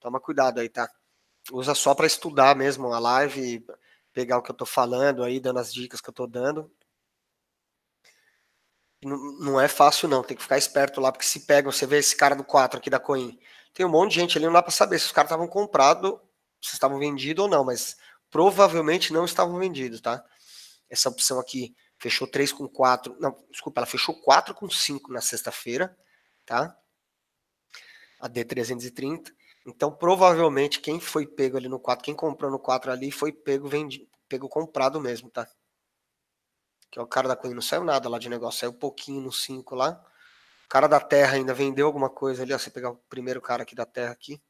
toma cuidado aí, tá? usa só para estudar mesmo a live, pegar o que eu estou falando aí, dando as dicas que eu estou dando. Não, não é fácil não, tem que ficar esperto lá, porque se pegam, você vê esse cara do 4 aqui da Coin, tem um monte de gente ali, não dá para saber se os caras estavam comprados, se estavam vendidos ou não, mas provavelmente não estavam vendidos, tá? Essa opção aqui fechou 3 com 4, não, desculpa, ela fechou 4 com 5 na sexta-feira, tá? A D330. Então, provavelmente, quem foi pego ali no 4, quem comprou no 4 ali, foi pego, vendi, pego comprado mesmo, tá? Que é o cara da coisa, não saiu nada lá de negócio, saiu pouquinho no 5 lá. O cara da terra ainda vendeu alguma coisa ali, ó. Você pegar o primeiro cara aqui da terra aqui.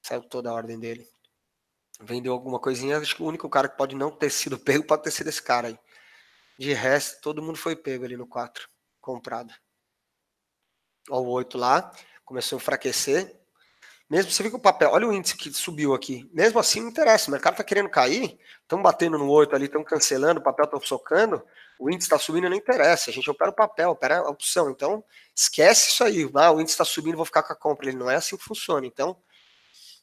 Saiu toda a ordem dele. Vendeu alguma coisinha, acho que o único cara que pode não ter sido pego pode ter sido esse cara aí. De resto, todo mundo foi pego ali no 4, comprado. Ó, o 8 lá, começou a enfraquecer. Mesmo você vê que o papel, olha o índice que subiu aqui. Mesmo assim, não interessa. O mercado está querendo cair, estão batendo no 8 ali, estão cancelando, o papel está socando, o índice está subindo, não interessa. A gente opera o papel, opera a opção. Então, esquece isso aí. Ah, o índice está subindo, vou ficar com a compra. Ele não é assim que funciona. Então,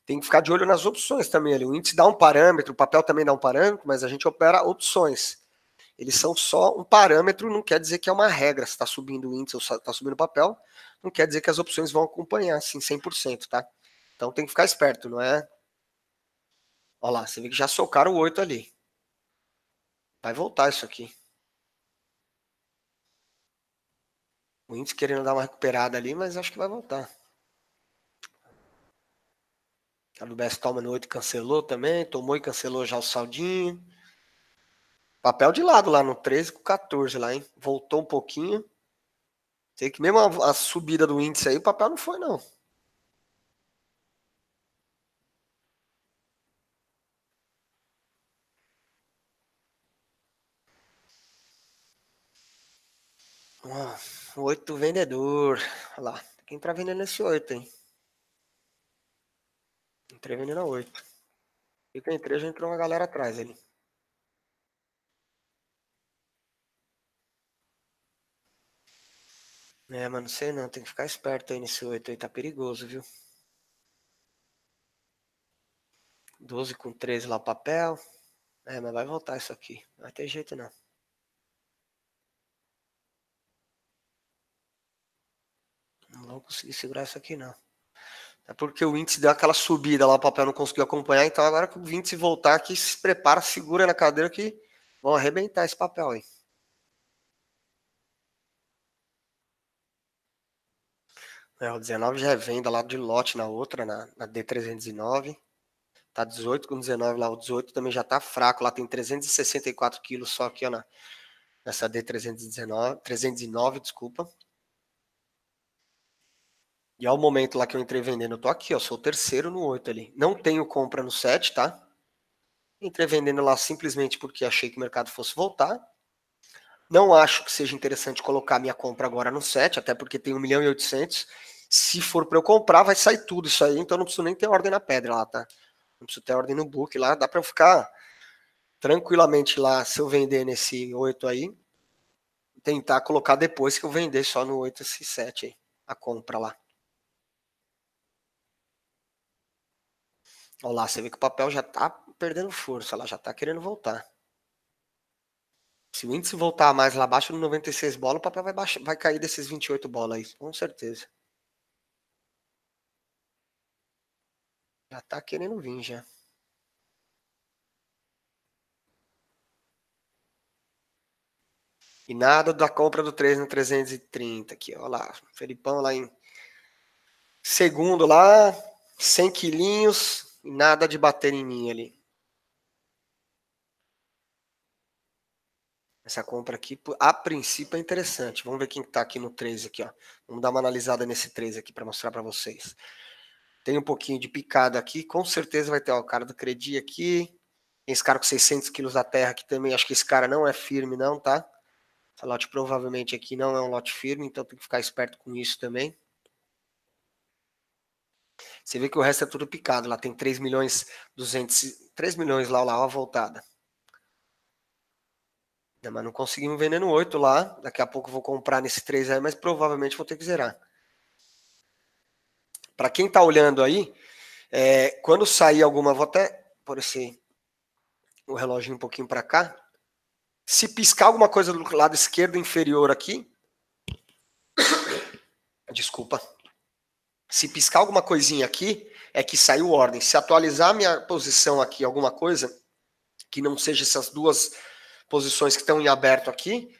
tem que ficar de olho nas opções também. Ali. O índice dá um parâmetro, o papel também dá um parâmetro, mas a gente opera opções. Eles são só um parâmetro, não quer dizer que é uma regra. Se está subindo o índice ou está subindo o papel, não quer dizer que as opções vão acompanhar, assim, 100%, tá? Então tem que ficar esperto, não é? Olha lá, você vê que já socaram o 8 ali. Vai voltar isso aqui. O índice querendo dar uma recuperada ali, mas acho que vai voltar. A BS toma no 8 cancelou também. Tomou e cancelou já o saldinho. Papel de lado lá no 13 com 14 lá, hein? Voltou um pouquinho. Sei que mesmo a, a subida do índice aí, o papel não foi, não. Nossa, oito vendedor. Olha lá. Quem tá vendendo esse oito, hein? Entrei vendendo a oito. E quem entrei já entrou uma galera atrás ali. É, mas não sei não, tem que ficar esperto aí nesse 8 aí, tá perigoso, viu? 12 com 13 lá o papel. É, mas vai voltar isso aqui. Não vai ter jeito não. não vou conseguir segurar isso aqui não. É porque o índice deu aquela subida lá, o papel não conseguiu acompanhar, então agora que o índice voltar aqui, se prepara, segura na cadeira que vão arrebentar esse papel aí. É, o 19 já é venda lá de lote na outra, na, na D309. Tá 18 com 19 lá, o 18 também já tá fraco, lá tem 364 quilos só aqui ó, na, nessa D319, 309, desculpa. E ao momento lá que eu entrei vendendo, eu tô aqui, ó, sou o terceiro no 8 ali. Não tenho compra no 7, tá? Entrei vendendo lá simplesmente porque achei que o mercado fosse voltar. Não acho que seja interessante colocar minha compra agora no 7, até porque tem 1 milhão e 800. Se for para eu comprar, vai sair tudo isso aí, então não preciso nem ter ordem na pedra lá, tá? Não preciso ter ordem no book lá, dá para eu ficar tranquilamente lá se eu vender nesse 8 aí. Tentar colocar depois que eu vender só no 8 esse 7 aí, a compra lá. Olha lá, você vê que o papel já está perdendo força, ela já está querendo voltar. Se o índice voltar mais lá abaixo do 96 bola, o papel vai, baixar, vai cair desses 28 bolas aí, com certeza. Já está querendo vir já. E nada da compra do 3 no 330 aqui, olha lá. Felipão lá em segundo lá, 100 quilinhos, Nada de bater em mim ali. Essa compra aqui, a princípio, é interessante. Vamos ver quem está aqui no 13 aqui, ó. Vamos dar uma analisada nesse 13 aqui para mostrar para vocês. Tem um pouquinho de picada aqui, com certeza vai ter ó, o cara do Credi aqui. Tem esse cara com 600 quilos da terra aqui também. Acho que esse cara não é firme não, tá? Esse lote provavelmente aqui não é um lote firme, então tem que ficar esperto com isso também. Você vê que o resto é tudo picado. Lá tem 3 milhões 200, 3 milhões lá, lá, ó, voltada. Não, né, mas não conseguimos vender no 8 lá. Daqui a pouco eu vou comprar nesse 3 aí, mas provavelmente vou ter que zerar. Para quem está olhando aí, é, quando sair alguma, vou até pôr esse, o relógio um pouquinho para cá. Se piscar alguma coisa do lado esquerdo inferior aqui, desculpa, se piscar alguma coisinha aqui, é que saiu ordem. Se atualizar minha posição aqui, alguma coisa, que não seja essas duas posições que estão em aberto aqui,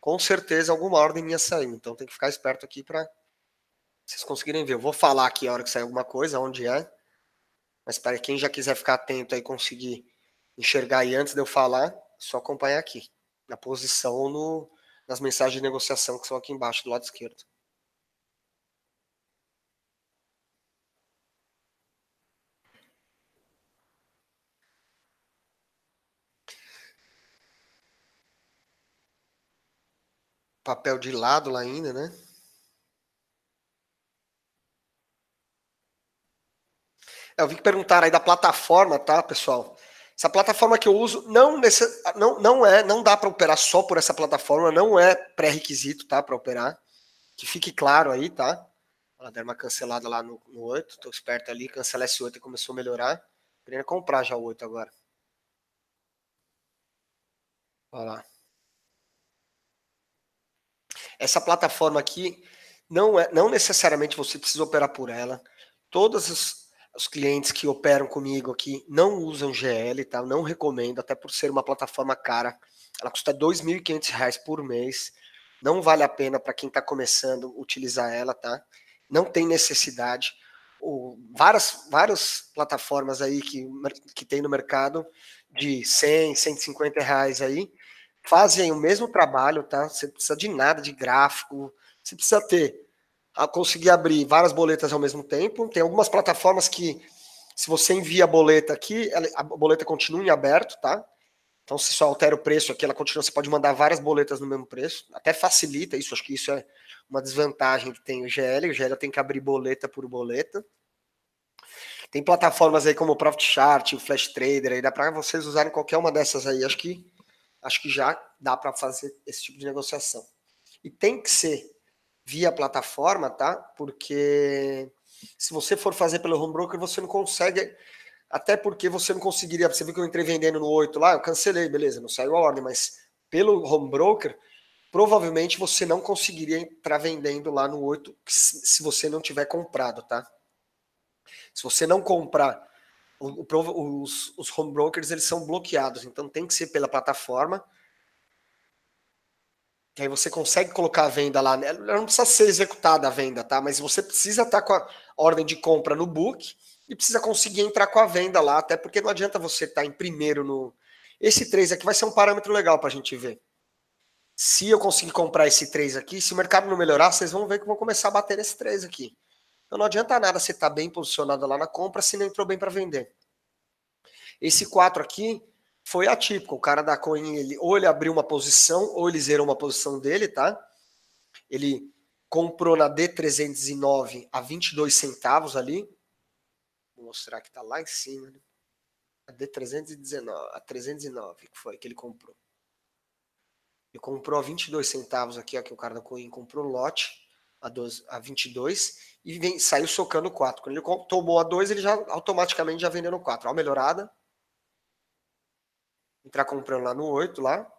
com certeza alguma ordem minha saiu. Então tem que ficar esperto aqui para vocês conseguirem ver. Eu vou falar aqui a hora que sair alguma coisa, onde é. Mas para quem já quiser ficar atento aí, conseguir enxergar aí antes de eu falar, é só acompanhar aqui, na posição no, nas mensagens de negociação que são aqui embaixo do lado esquerdo. papel de lado lá ainda, né? É, eu vi que perguntaram aí da plataforma, tá, pessoal? Essa plataforma que eu uso não, nesse, não, não é, não dá para operar só por essa plataforma, não é pré-requisito, tá, para operar. Que fique claro aí, tá? Ela deram uma cancelada lá no, no 8, tô esperto ali, cancelar esse 8 e começou a melhorar. Querendo comprar já o 8 agora. Olha lá. Essa plataforma aqui não é, não necessariamente você precisa operar por ela. Todos os, os clientes que operam comigo aqui não usam GL, tá? não recomendo, até por ser uma plataforma cara. Ela custa R$ 2.500 por mês. Não vale a pena para quem está começando utilizar ela, tá? Não tem necessidade. O, várias, várias plataformas aí que, que tem no mercado de 100, 150 reais aí, fazem o mesmo trabalho, tá? Você precisa de nada, de gráfico, você precisa ter, conseguir abrir várias boletas ao mesmo tempo. Tem algumas plataformas que, se você envia a boleta aqui, a boleta continua em aberto, tá? Então, se só altera o preço aqui, ela continua, você pode mandar várias boletas no mesmo preço. Até facilita isso, acho que isso é uma desvantagem que tem o GL. O GL tem que abrir boleta por boleta. Tem plataformas aí como o Profit Chart, o Flash Trader, aí dá para vocês usarem qualquer uma dessas aí. Acho que acho que já dá para fazer esse tipo de negociação. E tem que ser via plataforma, tá? Porque se você for fazer pelo home broker, você não consegue. Até porque você não conseguiria. Você viu que eu entrei vendendo no 8 lá, eu cancelei, beleza, não saiu a ordem, mas pelo home broker, provavelmente você não conseguiria entrar vendendo lá no 8 se você não tiver comprado, tá? Se você não comprar o, o, os, os home brokers eles são bloqueados, então tem que ser pela plataforma. Que aí você consegue colocar a venda lá. Né? Ela não precisa ser executada a venda, tá? Mas você precisa estar tá com a ordem de compra no book e precisa conseguir entrar com a venda lá, até porque não adianta você estar tá em primeiro no. Esse 3 aqui vai ser um parâmetro legal para a gente ver. Se eu conseguir comprar esse 3 aqui, se o mercado não melhorar, vocês vão ver que eu vou começar a bater nesse 3 aqui. Então não adianta nada você estar tá bem posicionado lá na compra se não entrou bem para vender. Esse 4 aqui foi atípico. O cara da Coin, ele, ou ele abriu uma posição, ou ele zerou uma posição dele, tá? Ele comprou na D309 a 22 centavos ali. Vou mostrar que tá lá em cima. Né? A D319, a 309 que foi que ele comprou. Ele comprou a 22 centavos aqui, ó, que o cara da Coin comprou lote a, 12, a 22 e vem, saiu socando 4. Quando ele tomou a 2, ele já automaticamente já vendeu no 4. Ó, melhorada. Entrar comprando lá no 8 lá.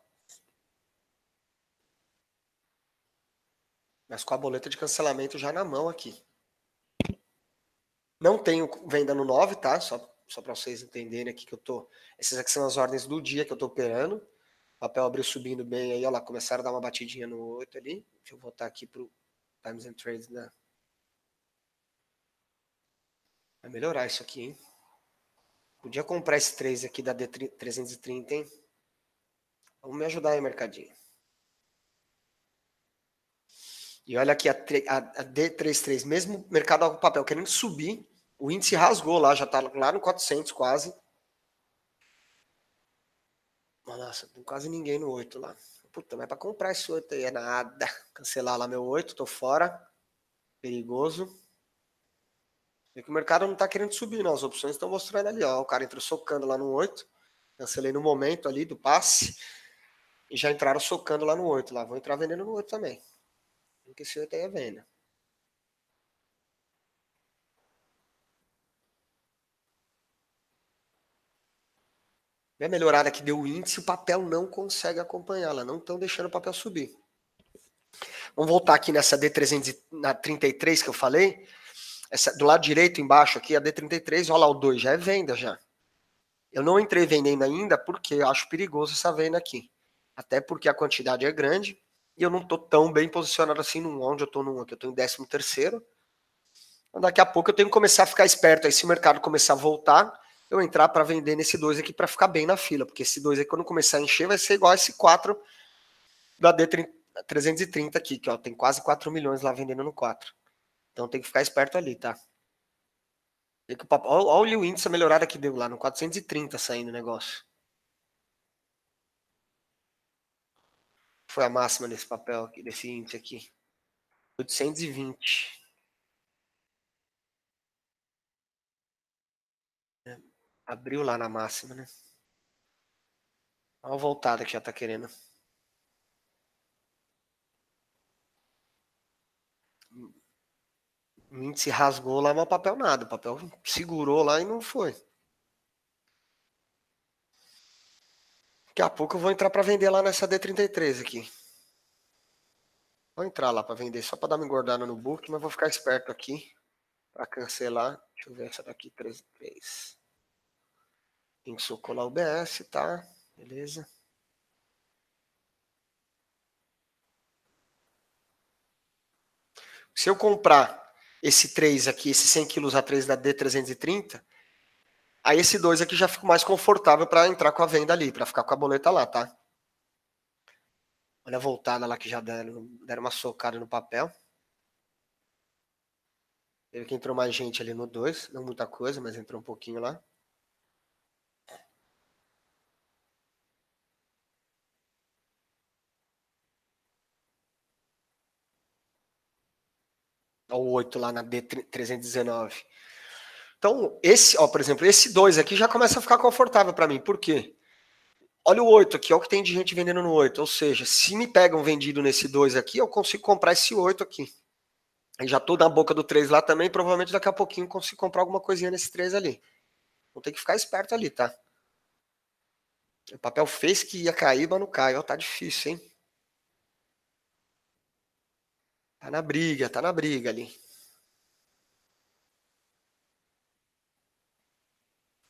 Mas com a boleta de cancelamento já na mão aqui. Não tenho venda no 9, tá? Só, só para vocês entenderem aqui que eu tô. Essas aqui são as ordens do dia que eu tô operando. O papel abriu subindo bem aí, olha lá, começaram a dar uma batidinha no 8 ali. Deixa eu voltar aqui pro Times and Trades, né? Vai melhorar isso aqui, hein? Podia comprar esse 3 aqui da D330, hein? Vamos me ajudar aí, mercadinho. E olha aqui a, a, a D33, mesmo mercado ao papel querendo subir, o índice rasgou lá, já tá lá no 400 quase. Nossa, tem quase ninguém no 8 lá. Puta, mas pra comprar esse 8 aí é nada. Cancelar lá meu 8, tô fora. Perigoso. É que o mercado não está querendo subir, não. As opções estão mostrando ali, ó. O cara entrou socando lá no 8. Cancelei no momento ali do passe. E já entraram socando lá no 8. Lá vão entrar vendendo no 8 também. Porque esse 8 aí é venda. Vê a melhorada que deu o índice, o papel não consegue acompanhar. Ela não estão deixando o papel subir. Vamos voltar aqui nessa d 33 que eu falei. Essa, do lado direito embaixo aqui, a D33, olha lá o 2, já é venda já. Eu não entrei vendendo ainda porque eu acho perigoso essa venda aqui. Até porque a quantidade é grande e eu não estou tão bem posicionado assim no onde eu estou no aqui. Eu estou em 13 terceiro. Então, daqui a pouco eu tenho que começar a ficar esperto. Aí se o mercado começar a voltar, eu entrar para vender nesse 2 aqui para ficar bem na fila. Porque esse 2 aqui, quando começar a encher, vai ser igual a esse 4 da D330 aqui, que ó, tem quase 4 milhões lá vendendo no 4. Então tem que ficar esperto ali, tá? Olha o índice melhorada que deu lá, no 430 saindo o negócio. Foi a máxima desse papel aqui, desse índice aqui. 820. É, abriu lá na máxima, né? Olha a voltada que já tá querendo. O índice rasgou lá, mas o papel nada. O papel segurou lá e não foi. Daqui a pouco eu vou entrar para vender lá nessa D33 aqui. Vou entrar lá para vender só para dar uma engordada no book, mas vou ficar esperto aqui para cancelar. Deixa eu ver essa daqui, 33. Tem que socolar o BS, tá? Beleza. Se eu comprar esse 3 aqui, esse 100 kg A3 da D330, aí esse 2 aqui já fico mais confortável para entrar com a venda ali, para ficar com a boleta lá, tá? Olha a voltada lá que já deram, deram uma socada no papel. Teve que entrou mais gente ali no 2, não muita coisa, mas entrou um pouquinho lá. ao 8 lá na D319. Então, esse, ó, por exemplo, esse 2 aqui já começa a ficar confortável para mim. Por quê? Olha o 8 aqui, olha o que tem de gente vendendo no 8. Ou seja, se me pegam vendido nesse 2 aqui, eu consigo comprar esse 8 aqui. Eu já estou na boca do 3 lá também, provavelmente daqui a pouquinho consigo comprar alguma coisinha nesse 3 ali. Vou ter que ficar esperto ali, tá? O papel fez que ia cair, mas não cai. Ó, tá difícil, hein? Tá na briga, tá na briga ali.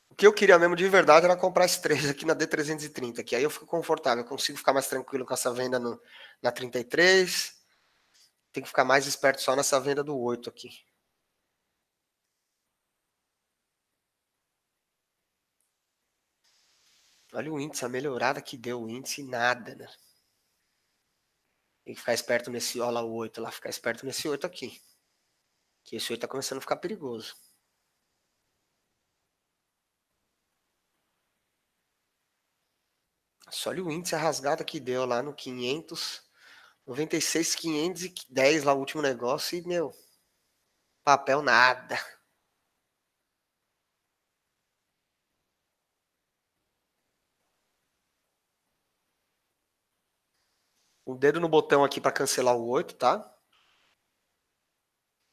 O que eu queria mesmo de verdade era comprar esse três aqui na D330, que aí eu fico confortável, eu consigo ficar mais tranquilo com essa venda no, na 33. Tem que ficar mais esperto só nessa venda do 8 aqui. Olha o índice, a melhorada que deu o índice, nada, né? Tem que ficar esperto nesse, ó 8 lá, ficar esperto nesse 8 aqui. Que esse 8 tá começando a ficar perigoso. Só olha o índice rasgado que deu lá no 500, 96, 510 lá o último negócio e, meu, papel nada. o dedo no botão aqui para cancelar o 8, tá?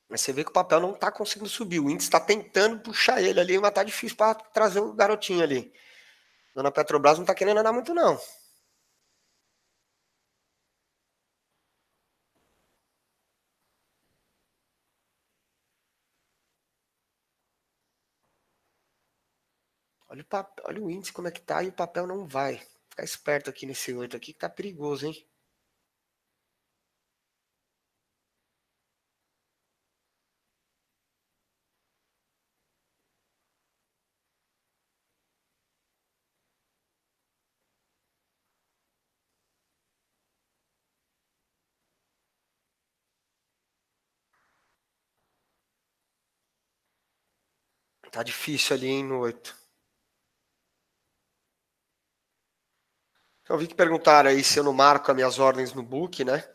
Mas você vê que o papel não está conseguindo subir. O índice está tentando puxar ele ali, mas tá difícil para trazer o garotinho ali. Dona Petrobras não está querendo andar muito, não. Olha o, papel, olha o índice como é que tá e o papel não vai. Ficar esperto aqui nesse 8 aqui que tá perigoso, hein? Tá difícil ali, hein, no 8. Então, eu vi que perguntaram aí se eu não marco as minhas ordens no book, né?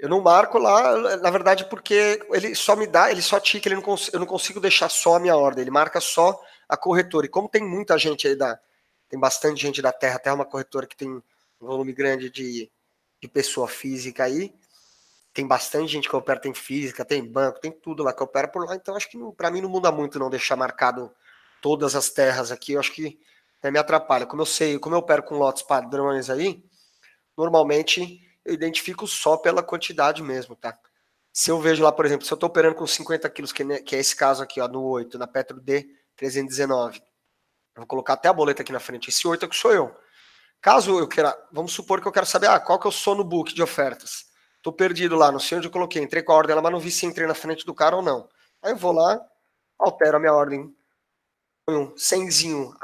Eu não marco lá, na verdade, porque ele só me dá, ele só tica, ele não eu não consigo deixar só a minha ordem, ele marca só a corretora. E como tem muita gente aí da. Tem bastante gente da Terra, até uma corretora que tem um volume grande de, de pessoa física aí, tem bastante gente que opera, tem física, tem banco, tem tudo lá que opera por lá. Então acho que para mim não muda muito não deixar marcado todas as terras aqui. Eu acho que né, me atrapalha. Como eu sei, como eu opero com lotes padrões aí, normalmente eu identifico só pela quantidade mesmo, tá? Se eu vejo lá, por exemplo, se eu estou operando com 50 quilos, que, que é esse caso aqui, ó, no 8, na Petro D 319. Vou colocar até a boleta aqui na frente. Esse 8 é que sou eu. Caso eu queira, vamos supor que eu quero saber ah, qual que eu sou no book de ofertas tô perdido lá, não sei onde eu coloquei, entrei com a ordem lá, mas não vi se entrei na frente do cara ou não. Aí eu vou lá, altero a minha ordem, ponho um cenzinho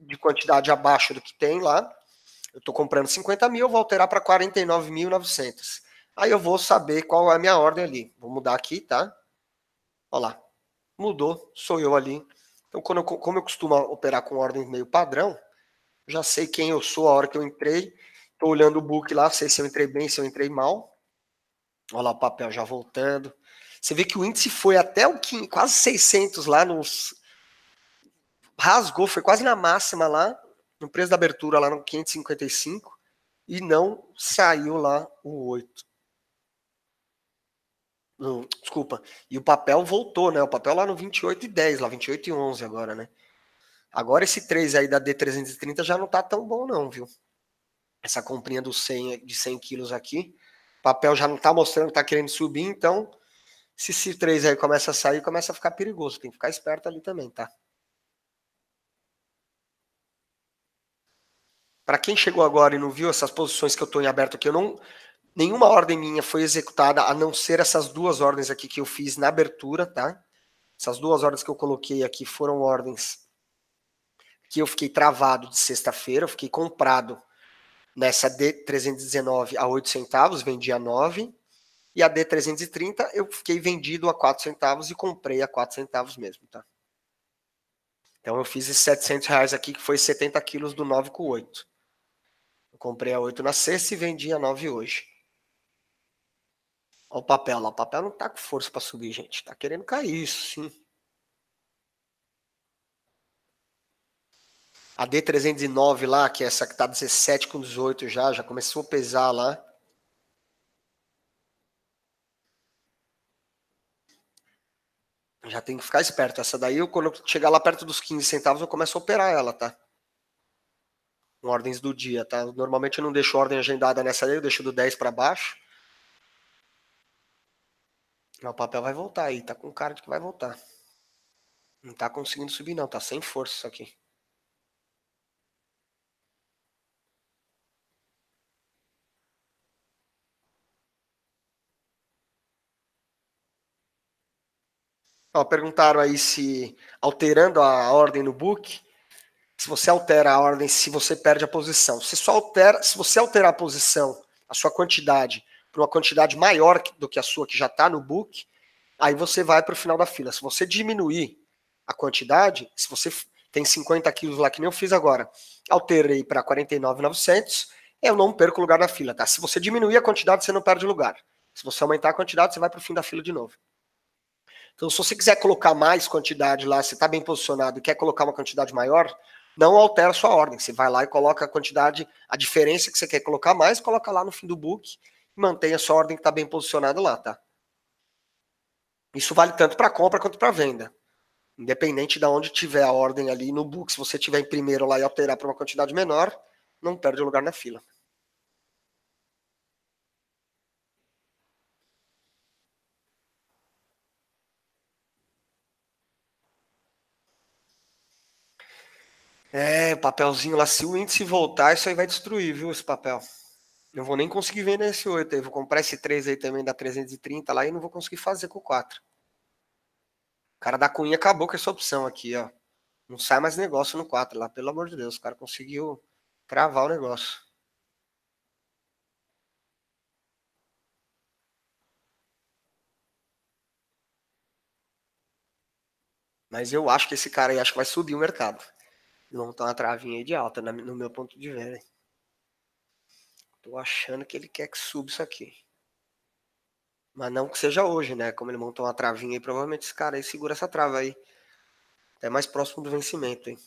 de quantidade abaixo do que tem lá, eu estou comprando 50 mil, eu vou alterar para 49.900. Aí eu vou saber qual é a minha ordem ali. Vou mudar aqui, tá? Olha lá. Mudou, sou eu ali. Então, quando eu, como eu costumo operar com ordem meio padrão, já sei quem eu sou a hora que eu entrei. Estou olhando o book lá, sei se eu entrei bem, se eu entrei mal. Olha lá o papel já voltando. Você vê que o índice foi até o 5, quase 600 lá nos... Rasgou, foi quase na máxima lá, no preço da abertura lá no 555, e não saiu lá o 8. Não, desculpa. E o papel voltou, né? O papel lá no 28 e 10, lá 28 e 11 agora, né? Agora esse 3 aí da D330 já não tá tão bom não, viu? Essa comprinha do 100, de 100 quilos aqui, papel já não está mostrando que está querendo subir, então se C 3 aí começa a sair, começa a ficar perigoso. Tem que ficar esperto ali também, tá? Para quem chegou agora e não viu essas posições que eu estou em aberto aqui, eu não, nenhuma ordem minha foi executada a não ser essas duas ordens aqui que eu fiz na abertura, tá? Essas duas ordens que eu coloquei aqui foram ordens que eu fiquei travado de sexta-feira, eu fiquei comprado Nessa D319 a 8 centavos, vendi a 9. E a D330 eu fiquei vendido a 4 centavos e comprei a 4 centavos mesmo, tá? Então eu fiz esses 700 reais aqui, que foi 70 quilos do 9 com 8. Eu comprei a 8 na sexta e vendi a 9 hoje. Olha o papel lá. O papel não tá com força para subir, gente. Tá querendo cair, isso sim. A D309 lá, que é essa que tá 17 com 18 já, já começou a pesar lá. Já tem que ficar esperto. Essa daí, eu, quando eu chegar lá perto dos 15 centavos, eu começo a operar ela, tá? Com ordens do dia, tá? Normalmente eu não deixo ordem agendada nessa daí, eu deixo do 10 para baixo. meu papel vai voltar aí, tá com cara de que vai voltar. Não tá conseguindo subir, não, tá sem força isso aqui. Ó, perguntaram aí se alterando a ordem no book, se você altera a ordem, se você perde a posição. Você só altera, se você alterar a posição, a sua quantidade, para uma quantidade maior do que a sua que já está no book, aí você vai para o final da fila. Se você diminuir a quantidade, se você tem 50 quilos lá, que nem eu fiz agora, alterei para 49,900, eu não perco lugar na fila, tá? Se você diminuir a quantidade, você não perde lugar. Se você aumentar a quantidade, você vai para o fim da fila de novo. Então, se você quiser colocar mais quantidade lá, você está bem posicionado e quer colocar uma quantidade maior, não altera a sua ordem. Você vai lá e coloca a quantidade, a diferença que você quer colocar mais, coloca lá no fim do book e mantém a sua ordem que está bem posicionada lá, tá? Isso vale tanto para compra quanto para venda. Independente de onde tiver a ordem ali no book, se você tiver em primeiro lá e alterar para uma quantidade menor, não perde lugar na fila. É, papelzinho lá, se o índice voltar, isso aí vai destruir, viu, esse papel. Não vou nem conseguir vender esse 8 aí, vou comprar esse 3 aí também, da 330 lá, e não vou conseguir fazer com o 4. O cara da cunha acabou com essa opção aqui, ó. Não sai mais negócio no 4 lá, pelo amor de Deus, o cara conseguiu cravar o negócio. Mas eu acho que esse cara aí acho que vai subir o mercado montar uma travinha travinha de alta, no meu ponto de vista. Tô achando que ele quer que suba isso aqui. Mas não que seja hoje, né? Como ele montou uma travinha aí, provavelmente esse cara aí segura essa trava aí. Até mais próximo do vencimento, hein?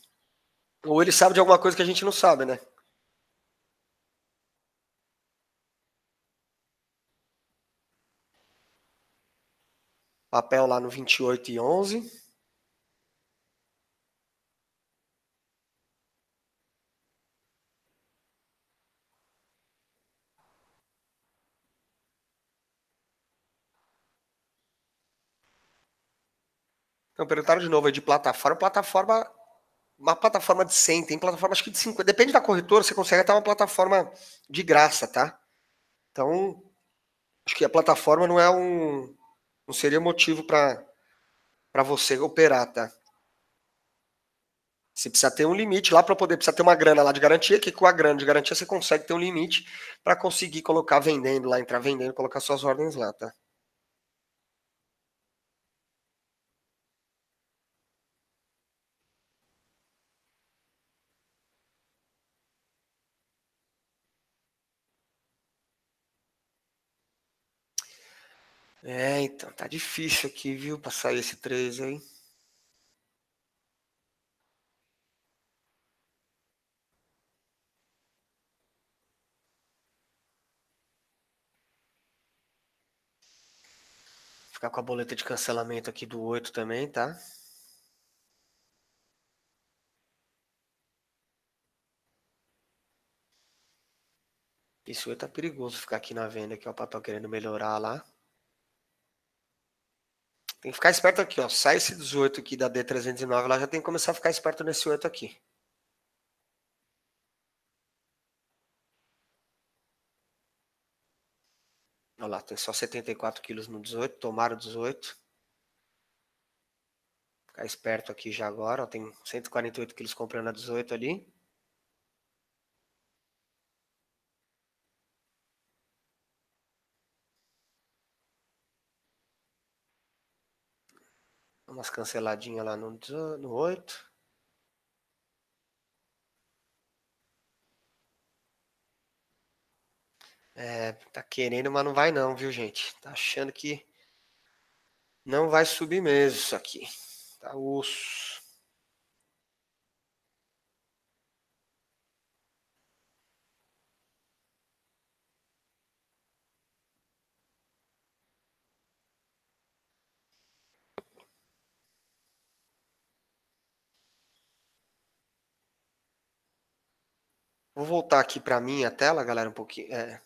Ou ele sabe de alguma coisa que a gente não sabe, né? Papel lá no 28 e 11. me perguntaram de novo é de plataforma. Plataforma, uma plataforma de 100, tem plataforma acho que de 50. Depende da corretora, você consegue até uma plataforma de graça, tá? Então, acho que a plataforma não é um. Não seria motivo para você operar, tá? Você precisa ter um limite lá para poder, precisa ter uma grana lá de garantia, que com a grana de garantia você consegue ter um limite para conseguir colocar vendendo lá, entrar vendendo, colocar suas ordens lá, tá? É, então, tá difícil aqui, viu, pra sair esse 3, hein? Ficar com a boleta de cancelamento aqui do 8 também, tá? Isso aí tá perigoso ficar aqui na venda, que é o papo querendo melhorar lá. Tem que ficar esperto aqui, ó. Sai esse 18 aqui da D309, lá já tem que começar a ficar esperto nesse 8 aqui. Olha lá, tem só 74 quilos no 18, tomaram 18. Ficar esperto aqui já agora, ó, tem 148 quilos comprando a 18 ali. umas canceladinhas lá no, no 8. É, tá querendo, mas não vai não, viu, gente? Tá achando que não vai subir mesmo isso aqui. Tá osso. Vou voltar aqui para minha tela, galera, um pouquinho. É.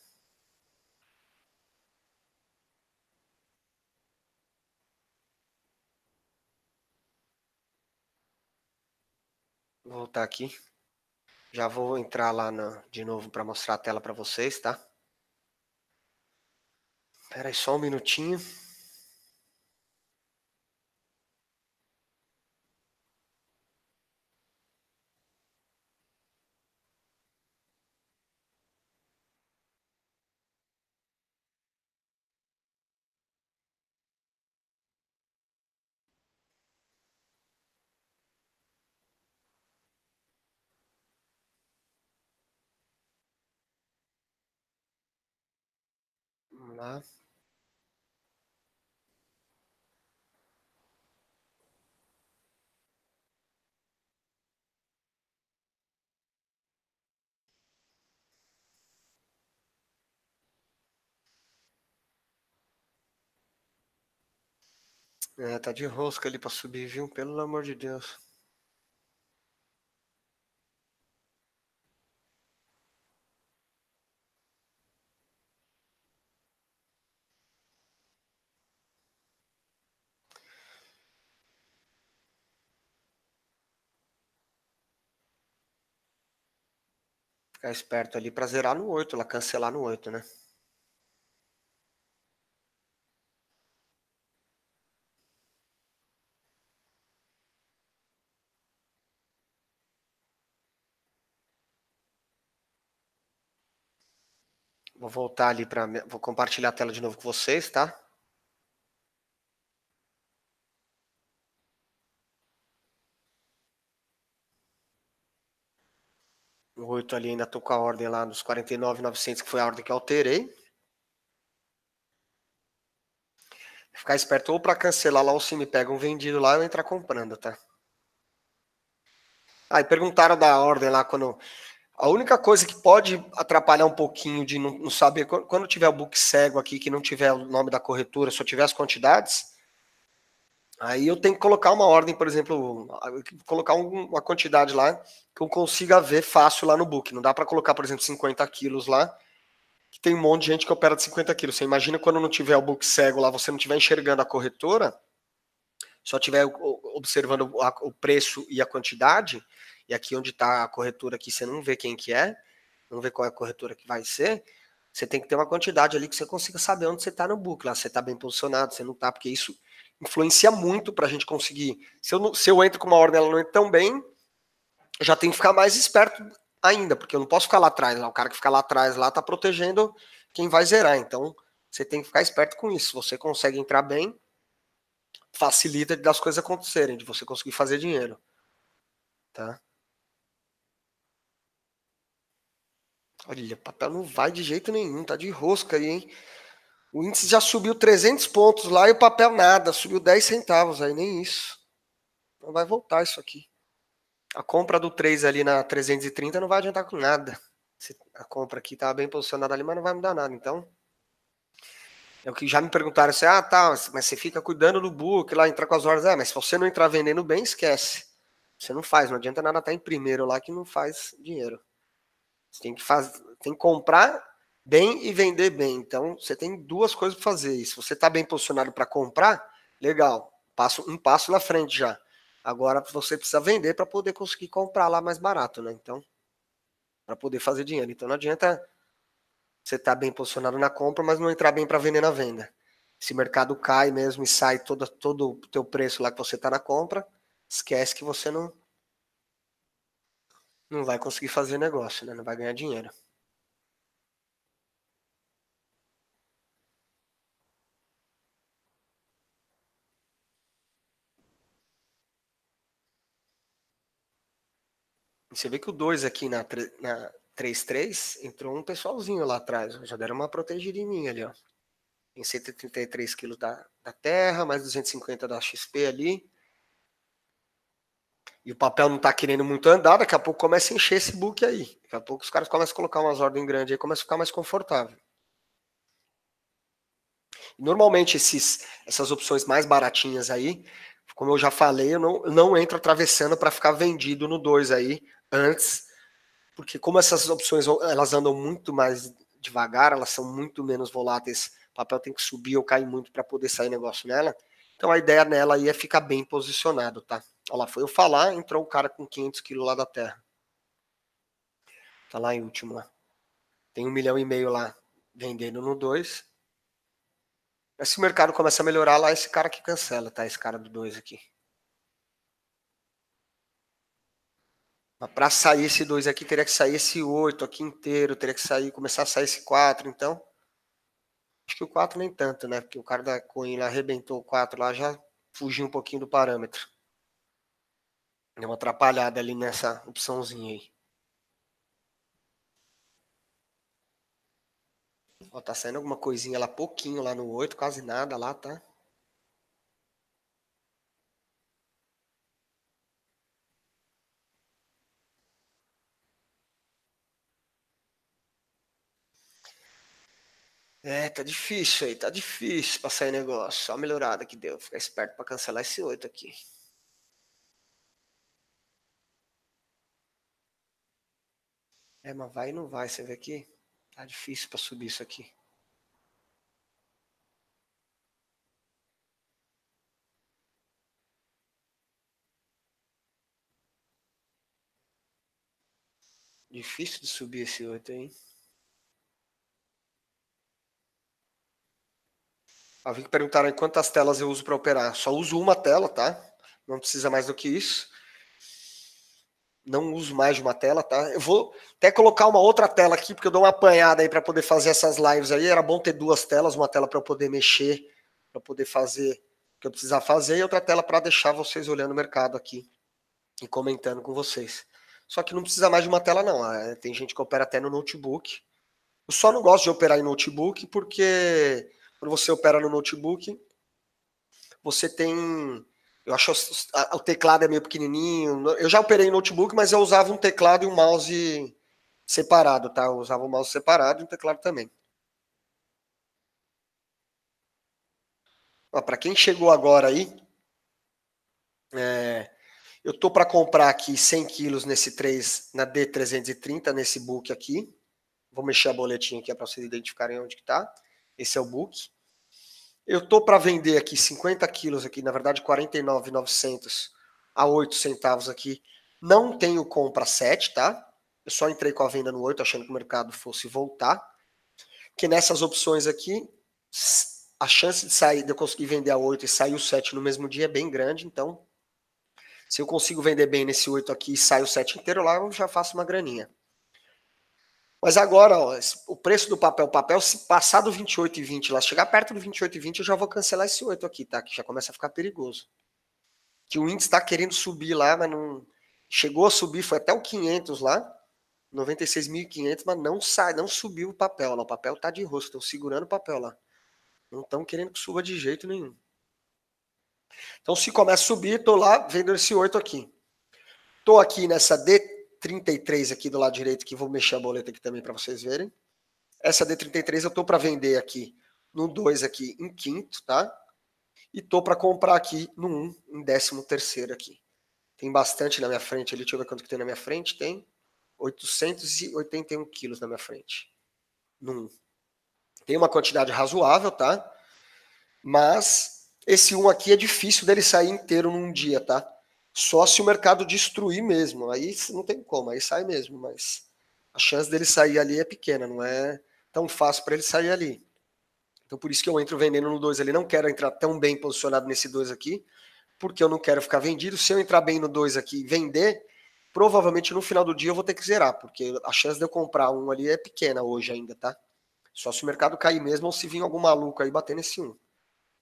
Vou voltar aqui. Já vou entrar lá na, de novo para mostrar a tela para vocês, tá? Espera aí só um minutinho. lá. É, tá de rosca ali para subir, viu? Pelo amor de Deus. ficar esperto ali para zerar no 8, lá cancelar no 8, né? Vou voltar ali para. Vou compartilhar a tela de novo com vocês, tá? minuto ali, ainda tô com a ordem lá nos 49,900, que foi a ordem que alterei. Ficar esperto ou para cancelar lá, ou se me pega um vendido lá, eu entrar comprando, tá? Aí ah, perguntaram da ordem lá quando. A única coisa que pode atrapalhar um pouquinho de não, não saber, quando tiver o book cego aqui, que não tiver o nome da corretora, só tiver as quantidades, Aí eu tenho que colocar uma ordem, por exemplo, colocar uma quantidade lá que eu consiga ver fácil lá no book. Não dá para colocar, por exemplo, 50 quilos lá, que tem um monte de gente que opera de 50 quilos. Você imagina quando não tiver o book cego lá, você não estiver enxergando a corretora, só estiver observando o preço e a quantidade, e aqui onde está a corretora aqui, você não vê quem que é, não vê qual é a corretora que vai ser, você tem que ter uma quantidade ali que você consiga saber onde você está no book, lá você está bem posicionado, você não está, porque isso influencia muito para a gente conseguir. Se eu, não, se eu entro com uma ordem ela não entra tão bem, eu já tenho que ficar mais esperto ainda, porque eu não posso ficar lá atrás. Lá. Né? O cara que fica lá atrás lá está protegendo quem vai zerar. Então você tem que ficar esperto com isso. Você consegue entrar bem, facilita das coisas acontecerem, de você conseguir fazer dinheiro. Tá? Olha, papel não vai de jeito nenhum, tá de rosca aí, hein? O índice já subiu 300 pontos lá e o papel nada, subiu 10 centavos aí, nem isso. Não vai voltar isso aqui. A compra do 3 ali na 330 não vai adiantar com nada. A compra aqui tá bem posicionada ali, mas não vai mudar nada. Então, é o que já me perguntaram assim: ah, tá, mas você fica cuidando do book lá, entrar com as horas. É, mas se você não entrar vendendo bem, esquece. Você não faz, não adianta nada estar tá em primeiro lá que não faz dinheiro. Você tem que, faz, tem que comprar bem e vender bem. Então, você tem duas coisas para fazer. E se você está bem posicionado para comprar, legal, passo um passo na frente já. Agora você precisa vender para poder conseguir comprar lá mais barato, né? Então, para poder fazer dinheiro. Então, não adianta você estar tá bem posicionado na compra, mas não entrar bem para vender na venda. Se o mercado cai mesmo e sai todo, todo o teu preço lá que você está na compra, esquece que você não não vai conseguir fazer negócio, né? Não vai ganhar dinheiro. você vê que o 2 aqui na, na 3 entrou um pessoalzinho lá atrás. já deram uma protegidinha ali, ó. Tem 133 quilos da, da terra, mais 250 da XP ali. E o papel não tá querendo muito andar, daqui a pouco começa a encher esse book aí. Daqui a pouco os caras começam a colocar umas ordens grandes aí, começa a ficar mais confortável. normalmente esses, essas opções mais baratinhas aí, como eu já falei, eu não, eu não entro atravessando para ficar vendido no 2 aí, antes, porque como essas opções elas andam muito mais devagar, elas são muito menos voláteis, o papel tem que subir ou cair muito para poder sair negócio nela. Então a ideia nela aí é ficar bem posicionado, tá? Olha lá, foi eu falar, entrou o cara com 500 quilos lá da terra. Tá lá em último lá. Tem um milhão e meio lá vendendo no 2. Se o mercado começa a melhorar lá, esse cara que cancela, tá? Esse cara do 2 aqui. Para sair esse 2 aqui, teria que sair esse 8 aqui inteiro, teria que sair, começar a sair esse 4, então. Acho que o 4 nem tanto, né? Porque o cara da Coin lá arrebentou o 4 lá, já fugiu um pouquinho do parâmetro. Deu uma atrapalhada ali nessa opçãozinha aí. Ó, tá saindo alguma coisinha lá, pouquinho lá no 8, quase nada lá, tá? É, tá difícil aí, tá difícil pra sair negócio. Só a melhorada que deu. Ficar esperto pra cancelar esse 8 aqui. É, mas vai e não vai, você vê aqui? Tá difícil pra subir isso aqui. Difícil de subir esse 8 hein? vi que perguntaram quantas telas eu uso para operar. Só uso uma tela, tá? Não precisa mais do que isso. Não uso mais de uma tela, tá? Eu vou até colocar uma outra tela aqui, porque eu dou uma apanhada aí para poder fazer essas lives aí. Era bom ter duas telas, uma tela para eu poder mexer, para poder fazer o que eu precisar fazer, e outra tela para deixar vocês olhando o mercado aqui e comentando com vocês. Só que não precisa mais de uma tela, não. Ah, é, tem gente que opera até no notebook. Eu só não gosto de operar em notebook porque quando você opera no notebook, você tem. Eu acho o teclado é meio pequenininho. Eu já operei em notebook, mas eu usava um teclado e um mouse separado, tá? Eu usava um mouse separado e um teclado também. Para quem chegou agora aí, é, eu tô para comprar aqui 100 quilos nesse 3, na D330, nesse book aqui. Vou mexer a boletinha aqui é para vocês identificarem onde que tá. Esse é o book. Eu estou para vender aqui 50 quilos aqui, na verdade 49,900 a 8 centavos aqui. Não tenho compra 7, tá? Eu só entrei com a venda no 8 achando que o mercado fosse voltar. Que nessas opções aqui, a chance de sair, de eu conseguir vender a 8 e sair o 7 no mesmo dia é bem grande, então se eu consigo vender bem nesse 8 aqui e sair o 7 inteiro lá, eu já faço uma graninha. Mas agora, ó, o preço do papel, papel, se passar do 28,20 lá, chegar perto do 28,20, eu já vou cancelar esse 8 aqui, tá? Que já começa a ficar perigoso. Que o índice está querendo subir lá, mas não. Chegou a subir, foi até o 500 lá, 96.500, mas não sai, não subiu o papel lá. O papel tá de rosto, estão segurando o papel lá. Não estão querendo que suba de jeito nenhum. Então, se começa a subir, tô lá vendo esse 8 aqui. Tô aqui nessa D, D33 aqui do lado direito, que vou mexer a boleta aqui também para vocês verem. Essa D33 eu tô para vender aqui no 2 aqui em quinto, tá? E tô para comprar aqui no 1 um, em décimo terceiro aqui. Tem bastante na minha frente ali, deixa eu ver quanto que tem na minha frente. Tem 881 quilos na minha frente. No 1. Tem uma quantidade razoável, tá? Mas esse 1 aqui é difícil dele sair inteiro num dia, tá? Só se o mercado destruir mesmo. Aí não tem como, aí sai mesmo, mas a chance dele sair ali é pequena, não é tão fácil para ele sair ali. Então por isso que eu entro vendendo no 2 ali. Não quero entrar tão bem posicionado nesse 2 aqui, porque eu não quero ficar vendido. Se eu entrar bem no 2 aqui e vender, provavelmente no final do dia eu vou ter que zerar, porque a chance de eu comprar um ali é pequena hoje ainda, tá? Só se o mercado cair mesmo ou se vir algum maluco aí bater nesse um.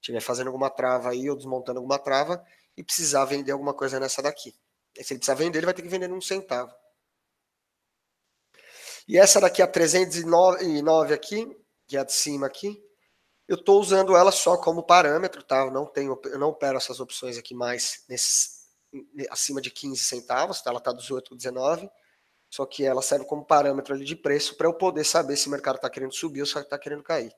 Estiver fazendo alguma trava aí ou desmontando alguma trava e precisar vender alguma coisa nessa daqui. E se ele precisar vender, ele vai ter que vender num centavo. E essa daqui, a 309 aqui, que é a de cima aqui, eu estou usando ela só como parâmetro, tá? Eu não, tenho, eu não opero essas opções aqui mais nesse, acima de 15 centavos, tá? Ela está 18, 19. Só que ela serve como parâmetro ali de preço para eu poder saber se o mercado está querendo subir ou se está querendo cair.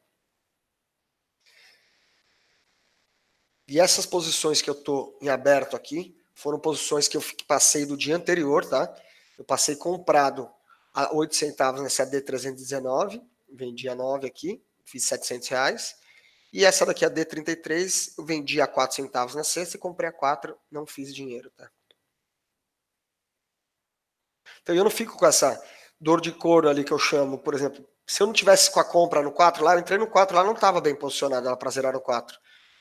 E essas posições que eu tô em aberto aqui foram posições que eu passei do dia anterior, tá? Eu passei comprado a 8 centavos nessa D319, vendi a 9 aqui, fiz 700 reais. E essa daqui, a D33, eu vendi a 4 centavos na sexta e comprei a 4, não fiz dinheiro, tá? Então eu não fico com essa dor de couro ali que eu chamo, por exemplo, se eu não tivesse com a compra no 4 lá, eu entrei no 4 lá, não estava bem posicionado, ela para zerar o 4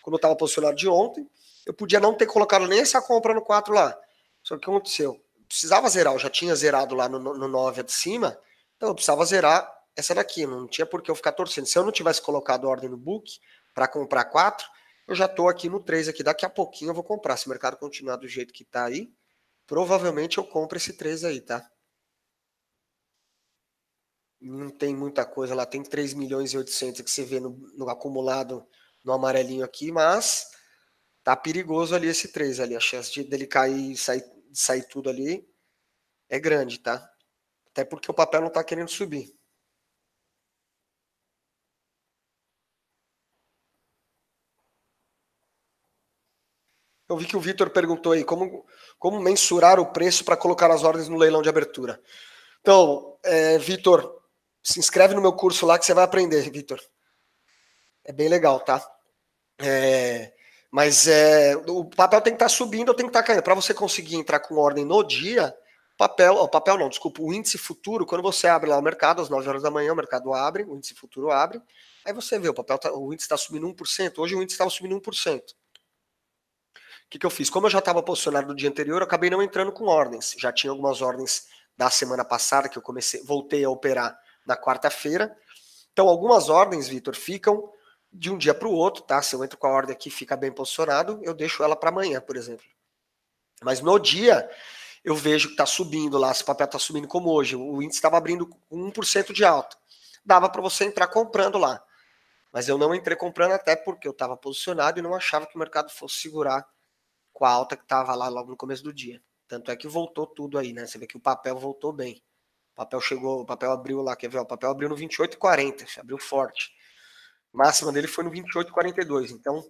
quando eu estava posicionado de ontem, eu podia não ter colocado nem essa compra no 4 lá. Só que o que aconteceu? Eu precisava zerar, eu já tinha zerado lá no, no 9 de cima, então eu precisava zerar essa daqui, não tinha por que eu ficar torcendo. Se eu não tivesse colocado ordem no book para comprar 4, eu já estou aqui no 3 aqui, daqui a pouquinho eu vou comprar. Se o mercado continuar do jeito que está aí, provavelmente eu compro esse 3 aí, tá? Não tem muita coisa lá, tem 3 milhões e 800 que você vê no, no acumulado no amarelinho aqui, mas tá perigoso ali esse 3 ali. A chance de dele cair e sair, sair tudo ali é grande, tá? Até porque o papel não tá querendo subir. Eu vi que o Vitor perguntou aí como, como mensurar o preço para colocar as ordens no leilão de abertura. Então, é, Vitor, se inscreve no meu curso lá que você vai aprender, Vitor. É bem legal, tá? É, mas é, o papel tem que estar tá subindo ou tem que estar tá caindo. Para você conseguir entrar com ordem no dia, papel, o papel não, desculpa, o índice futuro, quando você abre lá o mercado, às 9 horas da manhã, o mercado abre, o índice futuro abre, aí você vê, o papel tá, o índice está subindo 1%, hoje o índice estava subindo 1%. O que, que eu fiz? Como eu já estava posicionado no dia anterior, eu acabei não entrando com ordens. Já tinha algumas ordens da semana passada que eu comecei, voltei a operar na quarta-feira. Então, algumas ordens, Vitor, ficam de um dia para o outro, tá? Se eu entro com a ordem aqui fica bem posicionado, eu deixo ela para amanhã, por exemplo. Mas no dia, eu vejo que está subindo lá, se o papel está subindo como hoje, o índice estava abrindo com 1% de alta. Dava para você entrar comprando lá. Mas eu não entrei comprando até porque eu estava posicionado e não achava que o mercado fosse segurar com a alta que estava lá logo no começo do dia. Tanto é que voltou tudo aí, né? Você vê que o papel voltou bem. O papel chegou, o papel abriu lá, quer ver? O papel abriu no 28,40, abriu forte máxima dele foi no 28,42. Então,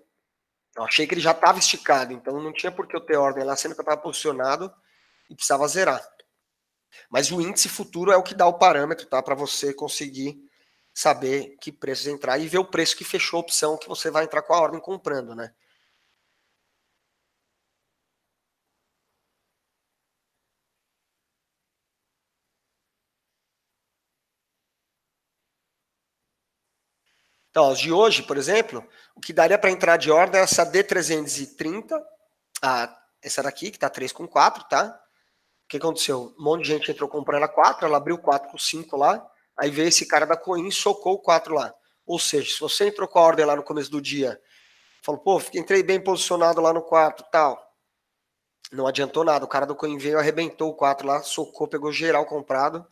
eu achei que ele já estava esticado. Então, não tinha por que eu ter ordem lá, sendo que eu estava posicionado e precisava zerar. Mas o índice futuro é o que dá o parâmetro, tá? Para você conseguir saber que preço entrar e ver o preço que fechou a opção que você vai entrar com a ordem comprando, né? Então, os de hoje, por exemplo, o que daria para entrar de ordem é essa D330, a, essa daqui, que está 3 com 4, tá? O que aconteceu? Um monte de gente entrou comprando a 4, ela abriu 4 com 5 lá, aí veio esse cara da Coin e socou o 4 lá. Ou seja, se você entrou com a ordem lá no começo do dia, falou, pô, entrei bem posicionado lá no 4 tal, não adiantou nada, o cara do Coin veio, arrebentou o 4 lá, socou, pegou geral comprado,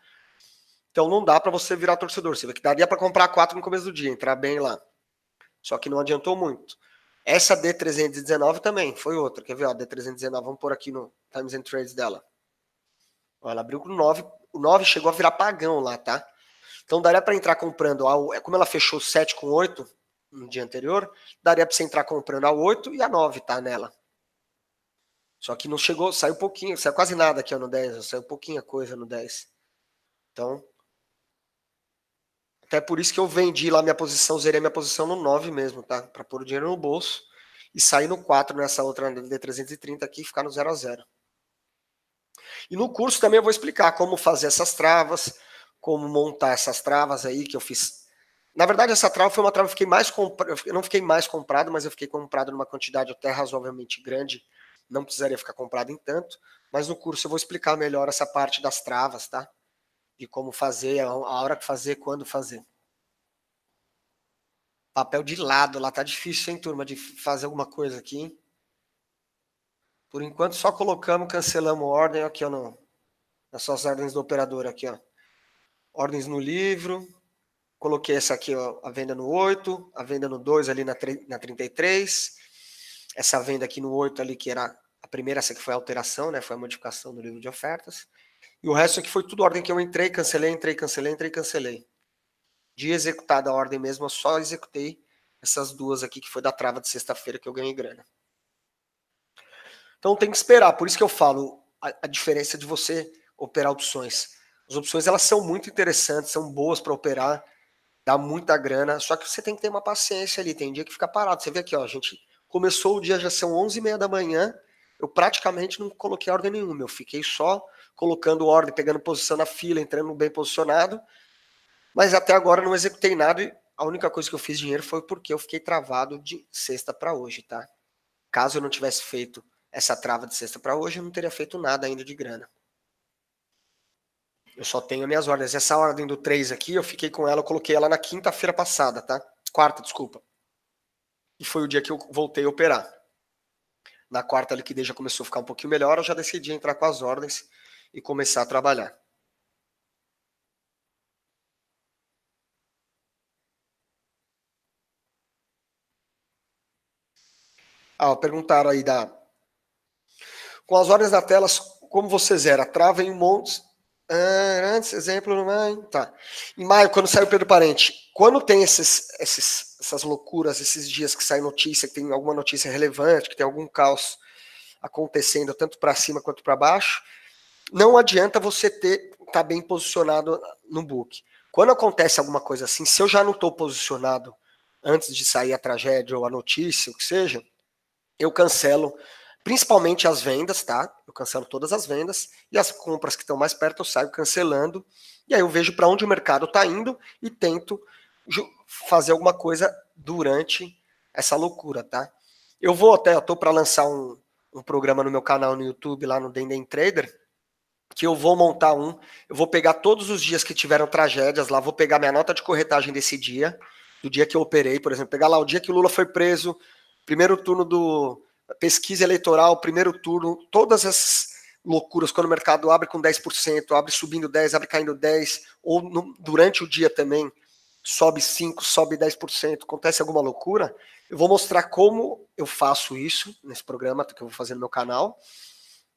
então não dá para você virar torcedor. Você vê que daria para comprar quatro no começo do dia, entrar bem lá. Só que não adiantou muito. Essa D319 também foi outra. Quer ver? A D319, vamos pôr aqui no Times and Trades dela. Ó, ela abriu com 9. O 9 chegou a virar pagão lá, tá? Então daria para entrar comprando. A, é, como ela fechou 7 com 8 no dia anterior, daria para você entrar comprando a 8 e a 9 tá nela. Só que não chegou, saiu pouquinho, saiu quase nada aqui ó, no 10, saiu pouquinha coisa no 10. Então, até por isso que eu vendi lá minha posição, zerei minha posição no 9 mesmo, tá? Para pôr o dinheiro no bolso e sair no 4 nessa outra D330 aqui e ficar no 0 a 0. E no curso também eu vou explicar como fazer essas travas, como montar essas travas aí que eu fiz. Na verdade, essa trava foi uma trava que eu fiquei mais comprado, não fiquei mais comprado, mas eu fiquei comprado numa quantidade até razoavelmente grande, não precisaria ficar comprado em tanto, mas no curso eu vou explicar melhor essa parte das travas, tá? de como fazer, a hora que fazer, quando fazer. Papel de lado lá, tá difícil, hein, turma, de fazer alguma coisa aqui. Hein? Por enquanto, só colocamos, cancelamos ordem, aqui, ó, não nas suas ordens do operador, aqui, ó. Ordens no livro, coloquei essa aqui, ó, a venda no 8, a venda no 2 ali na, na 33, essa venda aqui no 8 ali, que era a primeira, essa que foi a alteração, né, foi a modificação do livro de ofertas. E o resto aqui é foi tudo ordem que eu entrei, cancelei, entrei, cancelei, entrei, cancelei. De executar a ordem mesmo, eu só executei essas duas aqui, que foi da trava de sexta-feira que eu ganhei grana. Então tem que esperar, por isso que eu falo a, a diferença de você operar opções. As opções elas são muito interessantes, são boas para operar, dá muita grana, só que você tem que ter uma paciência ali, tem dia que fica parado. Você vê aqui, ó, a gente começou o dia, já são 11h30 da manhã, eu praticamente não coloquei ordem nenhuma, eu fiquei só colocando ordem, pegando posição na fila, entrando bem posicionado. Mas até agora não executei nada e a única coisa que eu fiz dinheiro foi porque eu fiquei travado de sexta para hoje, tá? Caso eu não tivesse feito essa trava de sexta para hoje, eu não teria feito nada ainda de grana. Eu só tenho minhas ordens. Essa ordem do 3 aqui, eu fiquei com ela, eu coloquei ela na quinta-feira passada, tá? Quarta, desculpa. E foi o dia que eu voltei a operar. Na quarta a liquidez já começou a ficar um pouquinho melhor, eu já decidi entrar com as ordens e começar a trabalhar. Ah, perguntaram aí da. Com as horas da tela, como você zera? Trava em montes. Ah, antes, exemplo, não tá. Em maio, quando saiu o Pedro Parente, quando tem esses, esses, essas loucuras, esses dias que sai notícia, que tem alguma notícia relevante, que tem algum caos acontecendo, tanto para cima quanto para baixo, não adianta você ter tá bem posicionado no book. Quando acontece alguma coisa assim, se eu já não estou posicionado antes de sair a tragédia ou a notícia, o que seja, eu cancelo principalmente as vendas, tá? Eu cancelo todas as vendas e as compras que estão mais perto eu saio cancelando. E aí eu vejo para onde o mercado está indo e tento fazer alguma coisa durante essa loucura, tá? Eu vou até, eu tô para lançar um, um programa no meu canal no YouTube lá no Dendem Trader que eu vou montar um, eu vou pegar todos os dias que tiveram tragédias lá, vou pegar minha nota de corretagem desse dia, do dia que eu operei, por exemplo, pegar lá o dia que o Lula foi preso, primeiro turno do pesquisa eleitoral, primeiro turno, todas as loucuras quando o mercado abre com 10%, abre subindo 10, abre caindo 10, ou no, durante o dia também sobe 5, sobe 10%, acontece alguma loucura, eu vou mostrar como eu faço isso nesse programa que eu vou fazer no meu canal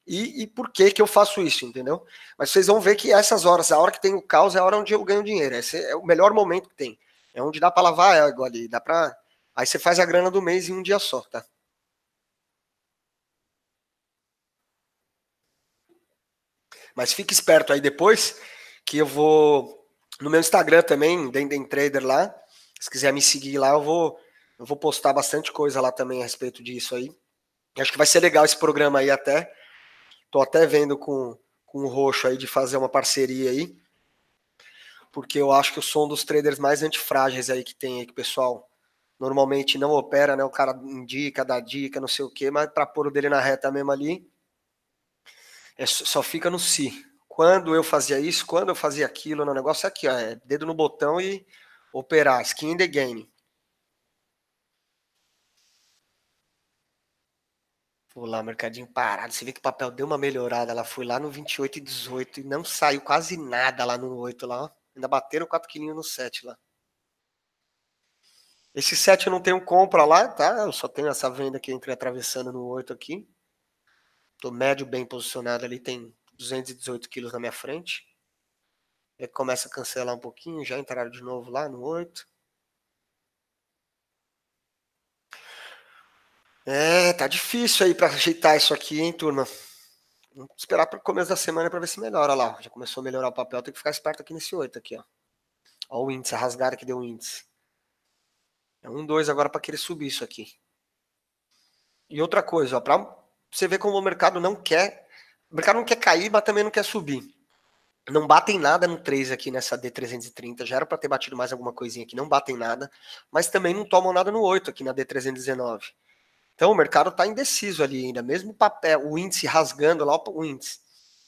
e, e por que que eu faço isso, entendeu? Mas vocês vão ver que essas horas, a hora que tem o caos é a hora onde eu ganho dinheiro. Esse é o melhor momento que tem. É onde dá para lavar ego ali, dá para Aí você faz a grana do mês em um dia só, tá? Mas fique esperto aí depois, que eu vou no meu Instagram também, Denden Trader lá. Se quiser me seguir lá, eu vou, eu vou postar bastante coisa lá também a respeito disso aí. acho que vai ser legal esse programa aí até. Tô até vendo com, com o Roxo aí de fazer uma parceria aí, porque eu acho que eu sou um dos traders mais antifrágeis aí que tem aí, que o pessoal normalmente não opera, né? O cara indica, dá dica, não sei o quê, mas para pôr o dele na reta mesmo ali, é, só fica no si. Quando eu fazia isso, quando eu fazia aquilo, no negócio é aqui, ó, é dedo no botão e operar, skin in the game. Pô, lá, mercadinho parado. Você vê que o papel deu uma melhorada. Ela foi lá no 28 e 18 e não saiu quase nada lá no 8 lá. Ainda bateram 4 quilinhos no 7 lá. Esse 7 eu não tenho compra lá, tá? Eu só tenho essa venda que entrei atravessando no 8 aqui. Tô médio bem posicionado ali, tem 218 quilos na minha frente. Ele é começa a cancelar um pouquinho, já entraram de novo lá no 8. É, tá difícil aí para ajeitar isso aqui, hein, turma? Vamos esperar para o começo da semana para ver se melhora lá. Já começou a melhorar o papel, tem que ficar esperto aqui nesse 8 aqui, ó. Ó o índice, a rasgada que deu o índice. É um 2 agora para querer subir isso aqui. E outra coisa, ó, para você ver como o mercado não quer, o mercado não quer cair, mas também não quer subir. Não batem nada no 3 aqui nessa D330, já era para ter batido mais alguma coisinha aqui, não batem nada, mas também não tomam nada no 8 aqui na D319. Então o mercado está indeciso ali ainda, mesmo o papel, é, o índice rasgando lá, o índice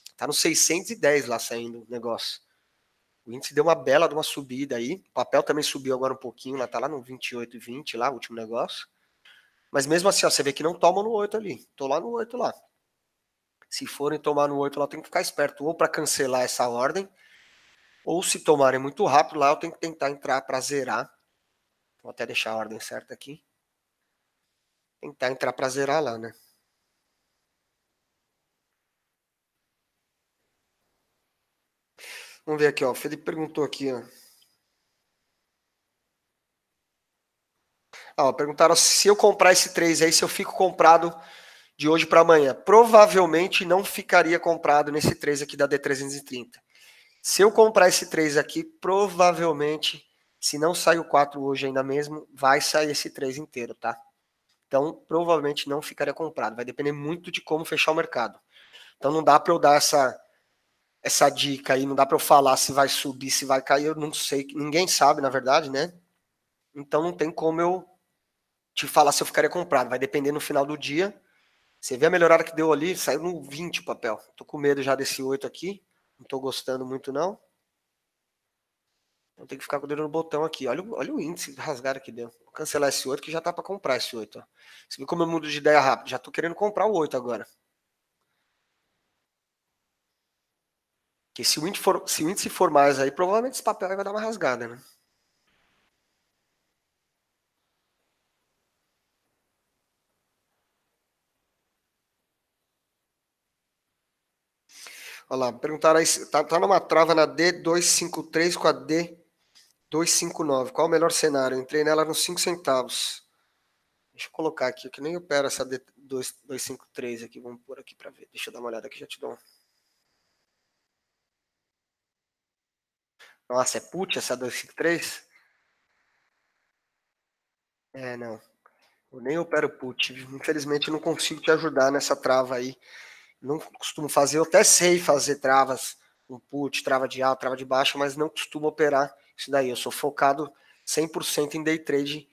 está no 610 lá saindo o negócio. O índice deu uma bela de uma subida aí, o papel também subiu agora um pouquinho, lá tá lá no 28,20 lá, o último negócio. Mas mesmo assim, ó, você vê que não toma no 8 ali. Tô lá no 8 lá. Se forem tomar no 8 lá, tem que ficar esperto ou para cancelar essa ordem, ou se tomarem muito rápido lá, eu tenho que tentar entrar para zerar. Vou até deixar a ordem certa aqui tentar entrar para zerar lá, né? Vamos ver aqui, ó. O Felipe perguntou aqui, ó. Ah, ó, perguntaram se eu comprar esse 3 aí, se eu fico comprado de hoje para amanhã. Provavelmente não ficaria comprado nesse 3 aqui da D330. Se eu comprar esse 3 aqui, provavelmente, se não sair o 4 hoje ainda mesmo, vai sair esse 3 inteiro, tá? Então, provavelmente não ficaria comprado. Vai depender muito de como fechar o mercado. Então, não dá para eu dar essa, essa dica aí, não dá para eu falar se vai subir, se vai cair. Eu não sei, ninguém sabe, na verdade, né? Então, não tem como eu te falar se eu ficaria comprado. Vai depender no final do dia. Você vê a melhorada que deu ali, saiu no 20 o papel. Tô com medo já desse 8 aqui. Não tô gostando muito, não. Então tem que ficar com o dedo no botão aqui. Olha, olha o índice rasgado que deu. Vou cancelar esse 8 que já tá para comprar esse 8. Ó. Você viu como eu mudo de ideia rápido? Já tô querendo comprar o 8 agora. Porque se o, índice for, se o índice for mais aí, provavelmente esse papel vai dar uma rasgada, né? Olha lá, perguntaram aí, tá, tá numa trava na D253 com a D 2,59. Qual o melhor cenário? entrei nela nos 5 centavos. Deixa eu colocar aqui, que nem opera essa 253 aqui. Vamos pôr aqui para ver. Deixa eu dar uma olhada aqui, já te dou um. Nossa, é put essa 253? É, não. Eu nem opero put. Infelizmente, eu não consigo te ajudar nessa trava aí. Não costumo fazer. Eu até sei fazer travas um put trava de alta, trava de baixa, mas não costumo operar isso daí. Eu sou focado 100% em day trade.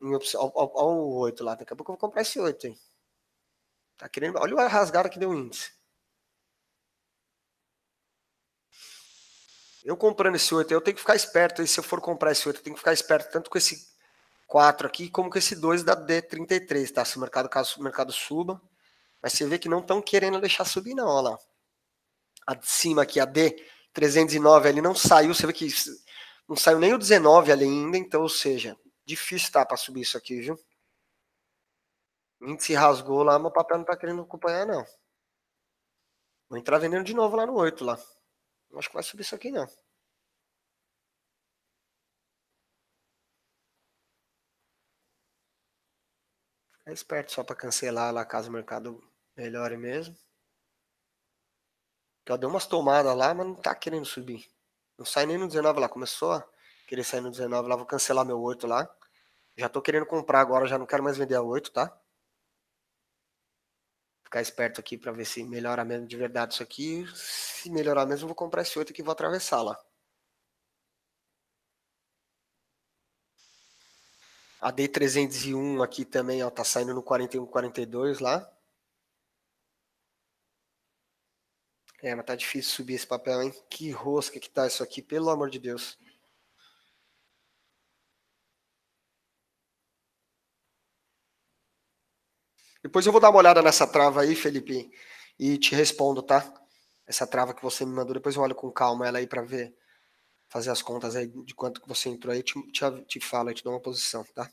Em opção, ó, o 8 lá, daqui a pouco eu vou comprar esse 8 aí. Tá querendo... Olha o rasgado que deu o índice. Eu comprando esse 8, eu tenho que ficar esperto. E se eu for comprar esse 8, eu tenho que ficar esperto tanto com esse 4 aqui, como com esse 2 da D33, tá? Se o mercado, caso o mercado suba. Mas você vê que não estão querendo deixar subir, não, olha lá a de cima aqui, a D309 ali não saiu, você vê que não saiu nem o 19 ali ainda, então, ou seja, difícil tá para subir isso aqui, viu? O índice rasgou lá, meu papel não tá querendo acompanhar, não. Vou entrar vendendo de novo lá no 8 lá. Não acho que vai subir isso aqui, não. esperto só para cancelar lá caso o mercado melhore mesmo ela deu umas tomadas lá, mas não tá querendo subir. Não sai nem no 19 lá. Começou a querer sair no 19 lá, vou cancelar meu 8 lá. Já tô querendo comprar agora, já não quero mais vender a 8, tá? Ficar esperto aqui para ver se melhora mesmo de verdade isso aqui. Se melhorar mesmo, vou comprar esse 8 aqui e vou atravessar lá. A D301 aqui também, ó, tá saindo no 41-42 lá. É, mas tá difícil subir esse papel, hein? Que rosca que tá isso aqui, pelo amor de Deus. Depois eu vou dar uma olhada nessa trava aí, Felipe, e te respondo, tá? Essa trava que você me mandou, depois eu olho com calma ela aí para ver, fazer as contas aí de quanto que você entrou aí, te, te, te falo, te dou uma posição, tá?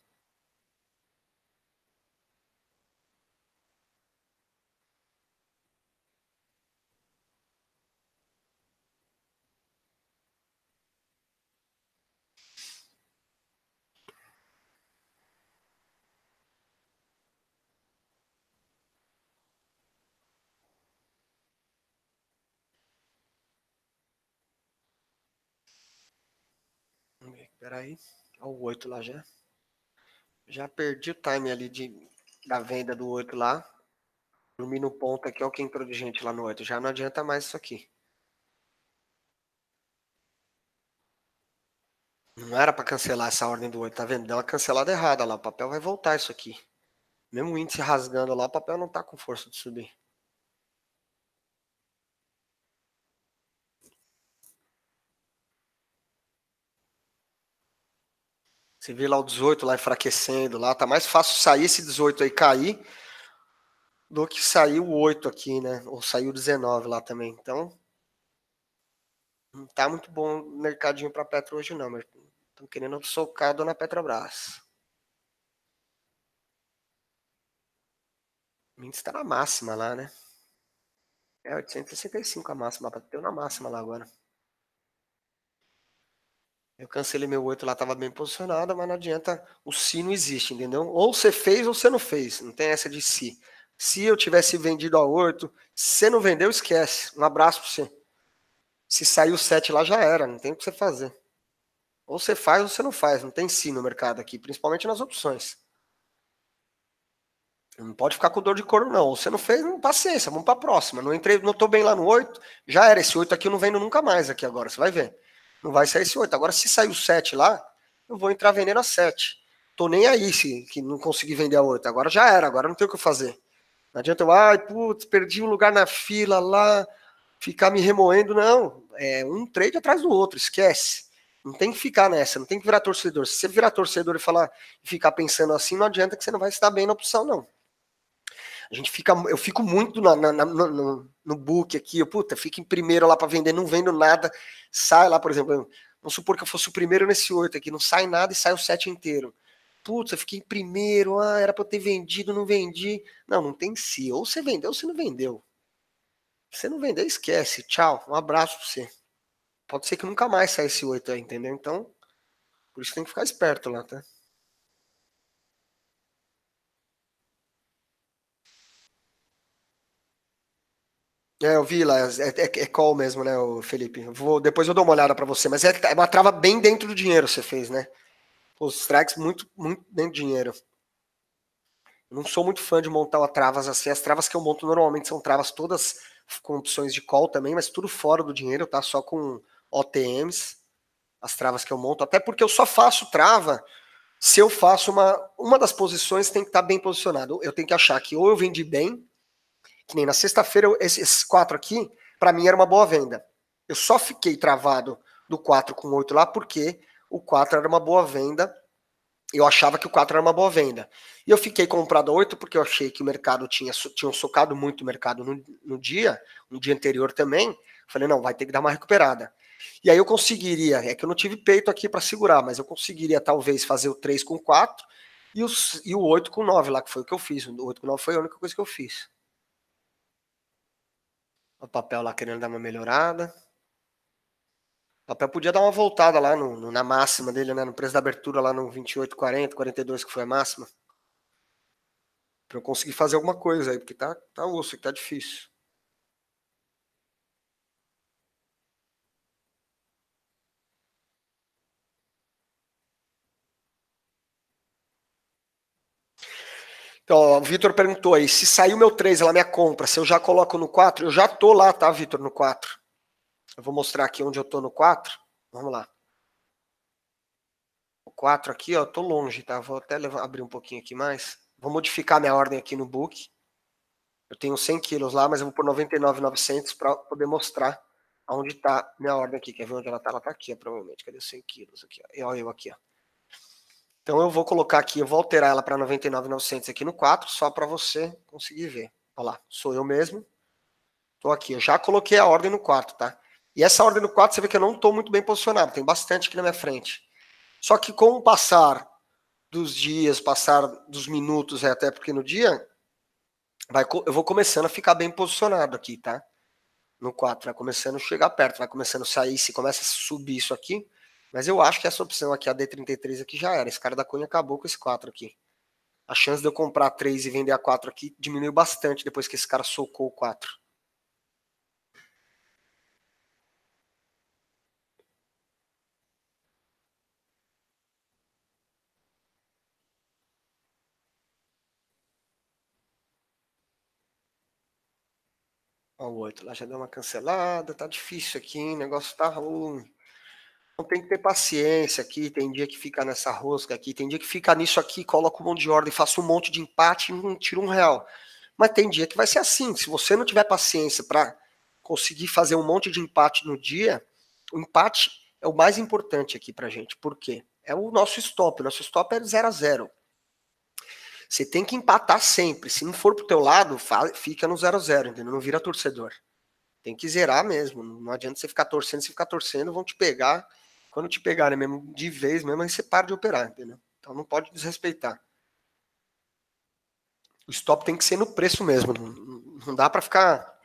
Pera aí. Olha o 8 lá já. Já perdi o time ali de, da venda do 8 lá. Dormi no ponto aqui, é o que entrou de gente lá no 8. Já não adianta mais isso aqui. Não era para cancelar essa ordem do 8, tá vendo? Deu uma cancelada errada lá. O papel vai voltar isso aqui. Mesmo o índice rasgando lá, o papel não tá com força de subir. Você vê lá o 18 lá enfraquecendo lá, tá mais fácil sair esse 18 aí cair do que sair o 8 aqui, né? Ou sair o 19 lá também. Então, não tá muito bom o mercadinho para Petro hoje não, mas estão querendo socar a dona Petrobras. Mendes está na máxima lá, né? É 865 a máxima, bateu na máxima lá agora. Eu cancelei meu 8 lá, estava bem posicionado, mas não adianta, o si não existe, entendeu? Ou você fez ou você não fez, não tem essa de si. Se eu tivesse vendido a 8, você não vendeu, esquece. Um abraço para você. Se saiu 7 lá, já era, não tem o que você fazer. Ou você faz ou você não faz, não tem si no mercado aqui, principalmente nas opções. Não pode ficar com dor de couro, não. Você não fez, não, paciência, vamos para a próxima. Não entrei, não bem lá no 8, já era. Esse 8 aqui eu não vendo nunca mais aqui agora, você vai ver. Não vai sair esse 8. Agora, se sair o 7 lá, eu vou entrar vendendo a 7. Tô nem aí se que não consegui vender a 8. Agora já era, agora não tem o que fazer. Não adianta eu, ai, putz, perdi um lugar na fila lá, ficar me remoendo. Não, é um trade atrás do outro, esquece. Não tem que ficar nessa, não tem que virar torcedor. Se você virar torcedor e falar e ficar pensando assim, não adianta que você não vai estar bem na opção, não. A gente fica, eu fico muito na, na, na, no, no, book aqui, eu, puta, fico em primeiro lá para vender, não vendo nada, sai lá, por exemplo, vamos supor que eu fosse o primeiro nesse oito aqui, não sai nada e sai o sete inteiro. Putz, eu fiquei em primeiro, ah, era para eu ter vendido, não vendi. Não, não tem se. Ou você vendeu ou você não vendeu. Você não vendeu, esquece. Tchau, um abraço pra você. Pode ser que nunca mais saia esse oito aí, entendeu? Então, por isso tem que ficar esperto lá, tá? É, eu vi lá, é, é, é call mesmo, né, o Felipe? Vou, depois eu dou uma olhada para você, mas é, tá, é, uma trava bem dentro do dinheiro você fez, né? Os strikes muito, muito dentro do dinheiro. Eu não sou muito fã de montar travas assim. As travas que eu monto normalmente são travas todas com opções de call também, mas tudo fora do dinheiro, tá? Só com OTMs, as travas que eu monto. Até porque eu só faço trava se eu faço uma. Uma das posições tem que estar tá bem posicionado. Eu tenho que achar que ou eu vendi bem que nem na sexta-feira, esses quatro aqui, para mim era uma boa venda. Eu só fiquei travado do 4 com 8 lá porque o 4 era uma boa venda. Eu achava que o 4 era uma boa venda. E eu fiquei comprado a 8 porque eu achei que o mercado tinha tinham socado muito o mercado no, no dia, no dia anterior também. Falei, não, vai ter que dar uma recuperada. E aí eu conseguiria, é que eu não tive peito aqui para segurar, mas eu conseguiria talvez fazer o 3 com 4 e, os, e o 8 com 9 lá, que foi o que eu fiz. O 8 com 9 foi a única coisa que eu fiz. O papel lá querendo dar uma melhorada. O papel podia dar uma voltada lá no, no, na máxima dele, né? No preço da abertura lá no 28, 40, 42, que foi a máxima. Pra eu conseguir fazer alguma coisa aí, porque tá, tá osso, tá difícil. Então, ó, o Vitor perguntou aí, se saiu meu 3, ela me compra, se eu já coloco no 4, eu já tô lá, tá, Vitor, no 4. Eu vou mostrar aqui onde eu tô no 4. Vamos lá. O 4 aqui, ó, tô longe, tá? Vou até levar, abrir um pouquinho aqui mais. Vou modificar minha ordem aqui no book. Eu tenho 100 quilos lá, mas eu vou por 99,900 para poder mostrar aonde está minha ordem aqui. Quer ver onde ela está? Ela tá aqui, ó, provavelmente. Cadê os 100 quilos? Aqui, ó. E olha eu aqui, ó. Então eu vou colocar aqui, eu vou alterar ela para 99,900 aqui no 4, só para você conseguir ver. Olha lá, sou eu mesmo. Estou aqui, eu já coloquei a ordem no 4, tá? E essa ordem no 4, você vê que eu não estou muito bem posicionado, tem bastante aqui na minha frente. Só que com o passar dos dias, passar dos minutos, é, até porque no dia, vai, eu vou começando a ficar bem posicionado aqui, tá? No 4, vai começando a chegar perto, vai começando a sair, se começa a subir isso aqui, mas eu acho que essa opção aqui, a D33 aqui já era. Esse cara da Cunha acabou com esse 4 aqui. A chance de eu comprar 3 e vender a 4 aqui diminuiu bastante depois que esse cara socou o 4. Ó, o 8 lá já deu uma cancelada. Tá difícil aqui, hein? O negócio tá ruim. Então tem que ter paciência aqui, tem dia que fica nessa rosca aqui, tem dia que fica nisso aqui, coloca um monte de ordem, faço um monte de empate e não tiro um real. Mas tem dia que vai ser assim. Se você não tiver paciência para conseguir fazer um monte de empate no dia, o empate é o mais importante aqui pra gente. Por quê? É o nosso stop. nosso stop é 0 a 0 Você tem que empatar sempre. Se não for pro teu lado, fica no 0 a 0 entendeu? Não vira torcedor. Tem que zerar mesmo. Não adianta você ficar torcendo, se ficar torcendo, vão te pegar quando te pegarem mesmo de vez mesmo, aí você para de operar, entendeu? Então não pode desrespeitar. O stop tem que ser no preço mesmo. Não, dá para ficar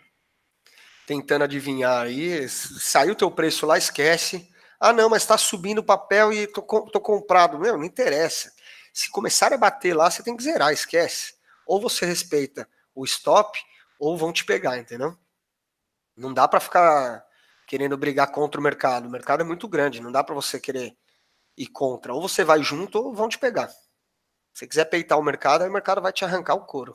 tentando adivinhar aí. Saiu teu preço lá, esquece. Ah, não, mas está subindo o papel e tô, tô comprado. Meu, não interessa. Se começar a bater lá, você tem que zerar, esquece. Ou você respeita o stop, ou vão te pegar, entendeu? Não dá para ficar querendo brigar contra o mercado. O mercado é muito grande, não dá para você querer ir contra. Ou você vai junto ou vão te pegar. Se você quiser peitar o mercado, aí o mercado vai te arrancar o couro.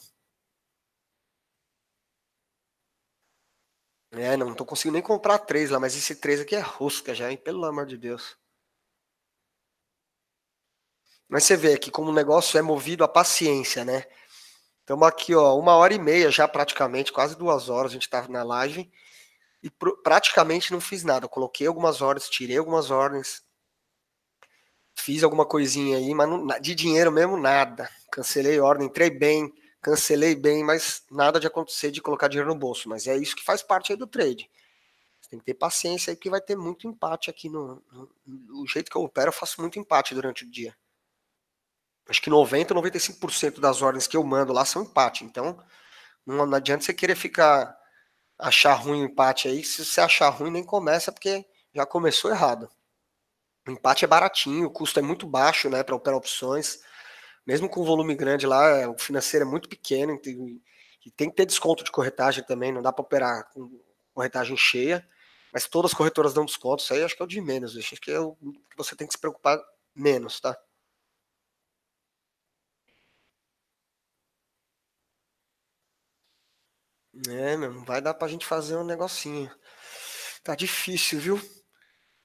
É, não tô conseguindo nem comprar três lá, mas esse três aqui é rosca já, hein? Pelo amor de Deus. Mas você vê aqui como o negócio é movido a paciência, né? Estamos aqui, ó, uma hora e meia já praticamente, quase duas horas a gente estava na live e pr praticamente não fiz nada. Eu coloquei algumas ordens, tirei algumas ordens, fiz alguma coisinha aí, mas não, de dinheiro mesmo nada. Cancelei ordem, entrei bem, cancelei bem, mas nada de acontecer de colocar dinheiro no bolso. Mas é isso que faz parte aí do trade. Você tem que ter paciência aí, porque vai ter muito empate aqui. No, no, no jeito que eu opero, eu faço muito empate durante o dia. Acho que 90, 95% das ordens que eu mando lá são empate. Então, não, não adianta você querer ficar achar ruim o empate aí. Se você achar ruim, nem começa, porque já começou errado. O empate é baratinho, o custo é muito baixo né, para operar opções. Mesmo com volume grande lá, o financeiro é muito pequeno e tem que ter desconto de corretagem também. Não dá para operar com corretagem cheia, mas todas as corretoras dão desconto. Isso aí acho que é o de menos. Acho que é o que você tem que se preocupar menos, tá? É, meu, não vai dar pra gente fazer um negocinho. Tá difícil, viu?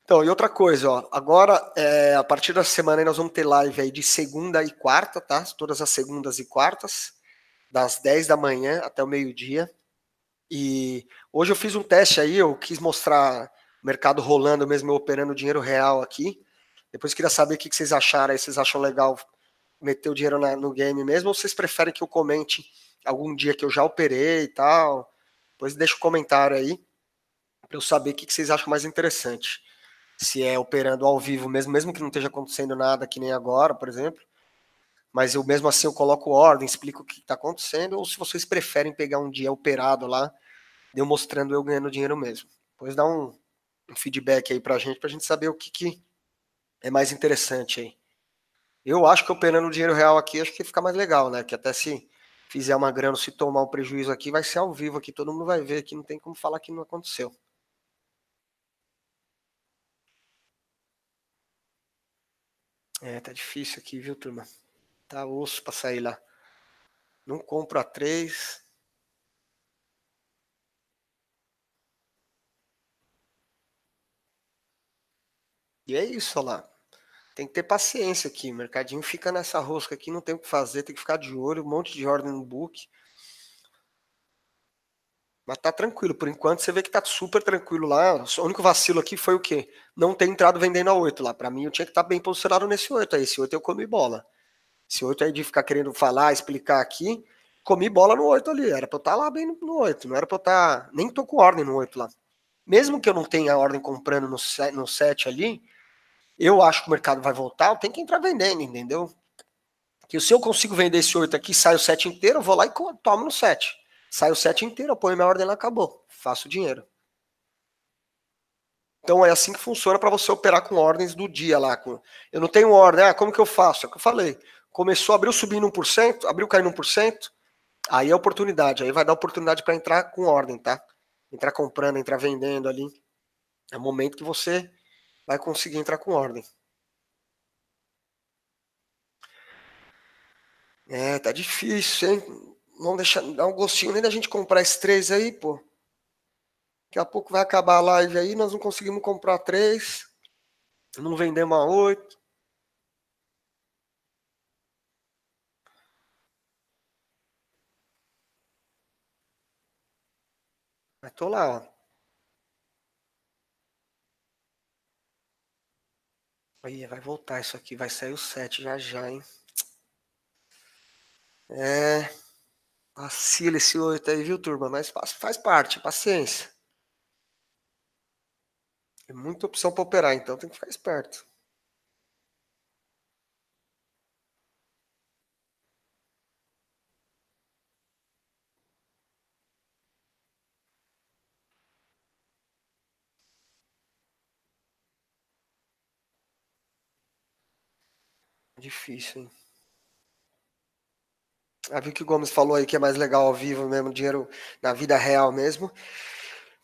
Então, e outra coisa, ó, agora, é, a partir da semana aí nós vamos ter live aí de segunda e quarta, tá? Todas as segundas e quartas, das 10 da manhã até o meio-dia. E hoje eu fiz um teste aí, eu quis mostrar o mercado rolando mesmo, eu operando dinheiro real aqui. Depois queria saber o que vocês acharam aí, vocês acham legal meter o dinheiro na, no game mesmo, ou vocês preferem que eu comente algum dia que eu já operei e tal. Depois deixa um comentário aí para eu saber o que, vocês acham mais interessante. Se é operando ao vivo mesmo, mesmo que não esteja acontecendo nada que nem agora, por exemplo. Mas eu mesmo assim eu coloco ordem, explico o que está acontecendo, ou se vocês preferem pegar um dia operado lá, eu mostrando eu ganhando dinheiro mesmo. Depois dá um, um feedback aí pra gente, pra gente saber o que, que é mais interessante aí. Eu acho que operando o dinheiro real aqui, acho que fica mais legal, né? Que até se fizer uma grana, se tomar um prejuízo aqui, vai ser ao vivo aqui, todo mundo vai ver aqui, não tem como falar que não aconteceu. É, tá difícil aqui, viu, turma? Tá osso pra sair lá. Não compro a 3. E é isso, olha lá tem que ter paciência aqui. O mercadinho fica nessa rosca aqui, não tem o que fazer, tem que ficar de olho, um monte de ordem no book. Mas tá tranquilo, por enquanto você vê que tá super tranquilo lá. O único vacilo aqui foi o quê? Não ter entrado vendendo a 8 lá. Para mim eu tinha que estar tá bem posicionado nesse 8 aí. Esse 8 eu comi bola. Esse 8 aí de ficar querendo falar, explicar aqui, comi bola no 8 ali. Era para eu estar tá lá bem no 8, não era para eu estar, tá, nem tô com ordem no 8 lá. Mesmo que eu não tenha ordem comprando no 7 ali, eu acho que o mercado vai voltar, tem que entrar vendendo, entendeu? Que se eu consigo vender esse 8 aqui, sai o 7 inteiro, eu vou lá e tomo no 7. Sai o 7 inteiro, eu ponho minha ordem lá, acabou. Faço dinheiro. Então é assim que funciona para você operar com ordens do dia lá. Eu não tenho ordem, ah, como que eu faço? É o que eu falei. Começou, abriu subindo 1%, abriu caindo 1%, aí é oportunidade. Aí vai dar oportunidade para entrar com ordem, tá? Entrar comprando, entrar vendendo ali. É o momento que você vai conseguir entrar com ordem. É, tá difícil, hein? Não deixa dá um gostinho nem da gente comprar esses três aí, pô. Daqui a pouco vai acabar a live aí, nós não conseguimos comprar três. Não vendemos a oito. Mas tô lá, ó. Aí, vai voltar isso aqui, vai sair o 7 já já, hein? É. Vacila esse 8 aí, viu, turma? Mas faz, faz parte, paciência. É muita opção para operar, então tem que ficar esperto. Difícil. A ah, Vicky Gomes falou aí que é mais legal ao vivo mesmo, dinheiro na vida real mesmo.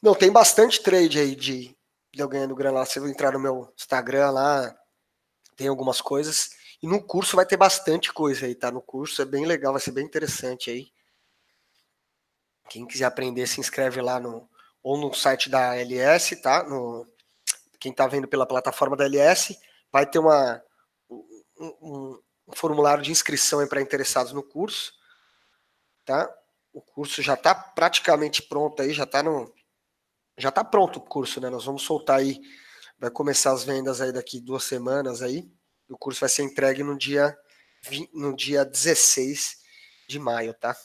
Não, tem bastante trade aí de, de eu ganhando grana lá. Se eu entrar no meu Instagram lá, tem algumas coisas. E no curso vai ter bastante coisa aí, tá? No curso é bem legal, vai ser bem interessante aí. Quem quiser aprender, se inscreve lá no ou no site da LS, tá? No, quem tá vendo pela plataforma da LS, vai ter uma um, um formulário de inscrição para interessados no curso, tá? O curso já está praticamente pronto aí, já está no já está pronto o curso, né? Nós vamos soltar aí, vai começar as vendas aí daqui duas semanas aí. O curso vai ser entregue no dia no dia 16 de maio, tá?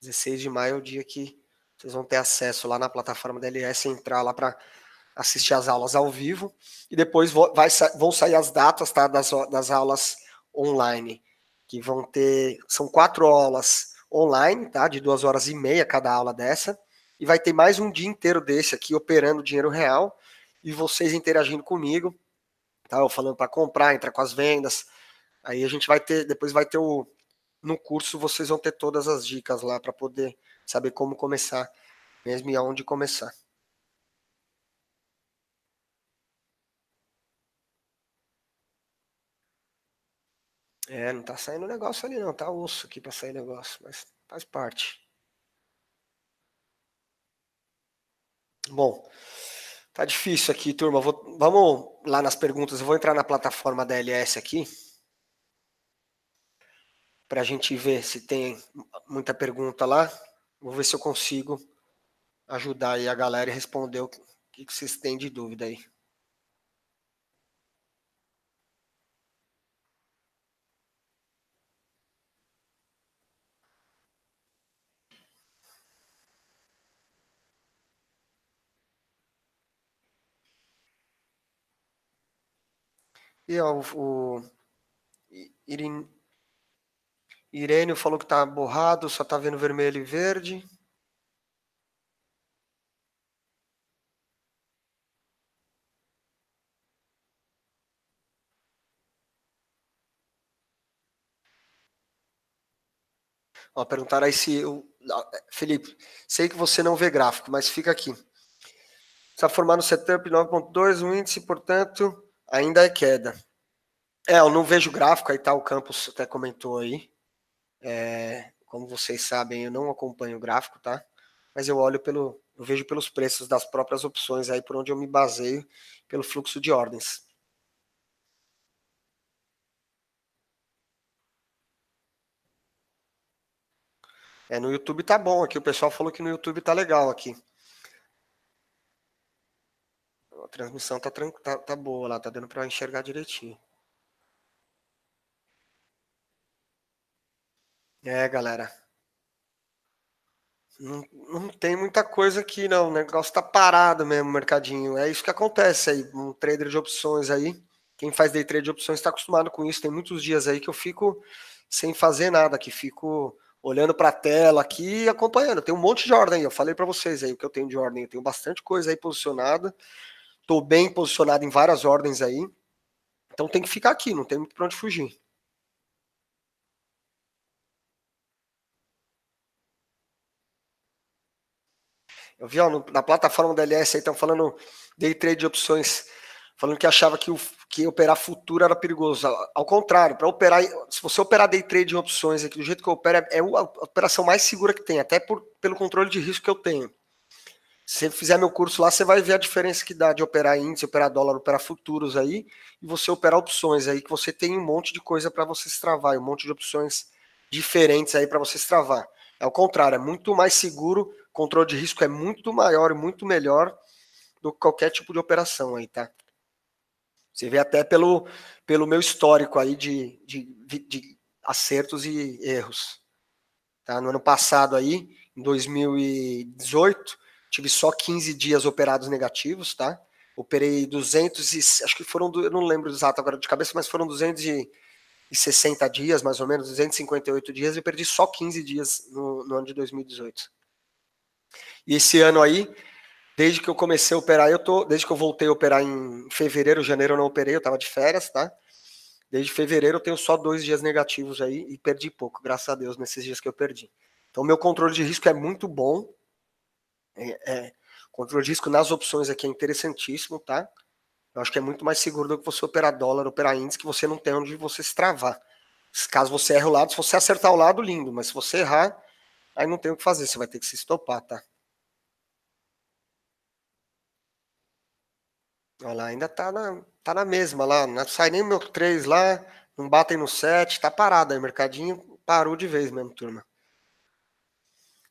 16 de maio é o dia que vocês vão ter acesso lá na plataforma da LS, entrar lá para assistir as aulas ao vivo e depois vai, vão sair as datas tá, das, das aulas online, que vão ter, são quatro aulas online, tá, de duas horas e meia cada aula dessa, e vai ter mais um dia inteiro desse aqui operando dinheiro real e vocês interagindo comigo, tá, eu falando para comprar, entrar com as vendas, aí a gente vai ter, depois vai ter o, no curso vocês vão ter todas as dicas lá para poder saber como começar mesmo e aonde começar. É, não tá saindo negócio ali não, tá osso aqui pra sair negócio, mas faz parte. Bom, tá difícil aqui, turma. Vou, vamos lá nas perguntas. Eu vou entrar na plataforma da LS aqui para a gente ver se tem muita pergunta lá. Vou ver se eu consigo ajudar aí a galera e responder o que, que vocês têm de dúvida aí. E ó, o, Irene, falou que tá borrado, só tá vendo vermelho e verde. Ó, perguntaram aí se. Eu, é, Felipe, sei que você não vê gráfico, mas fica aqui. Está formado no setup 9.2, um índice, portanto, ainda é queda. É, eu não vejo gráfico, aí tá o Campos até comentou aí. É, como vocês sabem, eu não acompanho o gráfico, tá? Mas eu olho pelo. Eu vejo pelos preços das próprias opções aí por onde eu me baseio pelo fluxo de ordens. É, no YouTube tá bom aqui. O pessoal falou que no YouTube tá legal aqui transmissão tá, tá, tá boa lá, tá dando para enxergar direitinho. É, galera. Não, não tem muita coisa aqui, não. O negócio tá parado mesmo, mercadinho. É isso que acontece aí. Um trader de opções aí. Quem faz day trade de opções está acostumado com isso. Tem muitos dias aí que eu fico sem fazer nada, que fico olhando para a tela aqui e acompanhando. Tem um monte de ordem aí. Eu falei para vocês aí o que eu tenho de ordem. Eu tenho bastante coisa aí posicionada. Estou bem posicionado em várias ordens aí. Então tem que ficar aqui, não tem muito para onde fugir. Eu vi ó, na plataforma da LS aí estão falando day trade de opções, falando que achava que, o, que operar futuro era perigoso. Ao contrário, para operar, se você operar day trade de opções aqui, do jeito que eu opero, é, é a operação mais segura que tem, até por, pelo controle de risco que eu tenho. Se você fizer meu curso lá, você vai ver a diferença que dá de operar índice, operar dólar, operar futuros aí, e você operar opções aí, que você tem um monte de coisa para você extravar, um monte de opções diferentes aí para você extravar. É o contrário, é muito mais seguro, controle de risco é muito maior e muito melhor do que qualquer tipo de operação aí, tá? Você vê até pelo, pelo meu histórico aí de, de, de acertos e erros. Tá? No ano passado aí, em 2018, tive só 15 dias operados negativos, tá? Operei 200 e, acho que foram, eu não lembro exato agora de cabeça, mas foram 260 dias, mais ou menos, 258 dias, e perdi só 15 dias no, no ano de 2018. E esse ano aí, desde que eu comecei a operar, eu tô, desde que eu voltei a operar em fevereiro, janeiro eu não operei, eu tava de férias, tá? Desde fevereiro eu tenho só dois dias negativos aí e perdi pouco, graças a Deus, nesses dias que eu perdi. Então, meu controle de risco é muito bom, é, é, controle de risco nas opções aqui é interessantíssimo, tá? Eu acho que é muito mais seguro do que você operar dólar, operar índice, que você não tem onde você se travar. Caso você erre o lado, se você acertar o lado, lindo, mas se você errar, aí não tem o que fazer, você vai ter que se estopar, tá? Olha lá, ainda tá na, tá na mesma lá, não sai nem o meu 3 lá, não batem no 7, tá parado aí, mercadinho parou de vez mesmo, turma.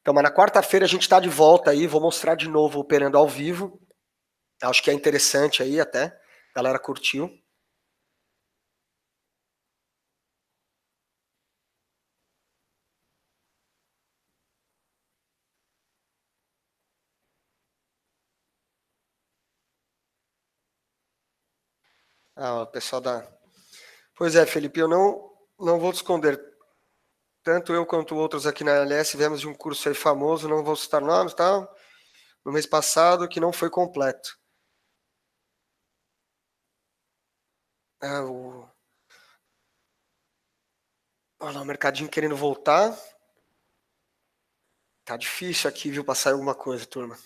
Então, mas na quarta-feira a gente está de volta aí, vou mostrar de novo operando ao vivo. Acho que é interessante aí até. A galera curtiu. Ah, o pessoal da. Pois é, Felipe, eu não, não vou te esconder tanto eu quanto outros aqui na LS viemos de um curso aí famoso, não vou citar nomes, tal, tá? no mês passado que não foi completo. É, o... Olha lá, o mercadinho querendo voltar. Tá difícil aqui, viu, passar alguma coisa, turma.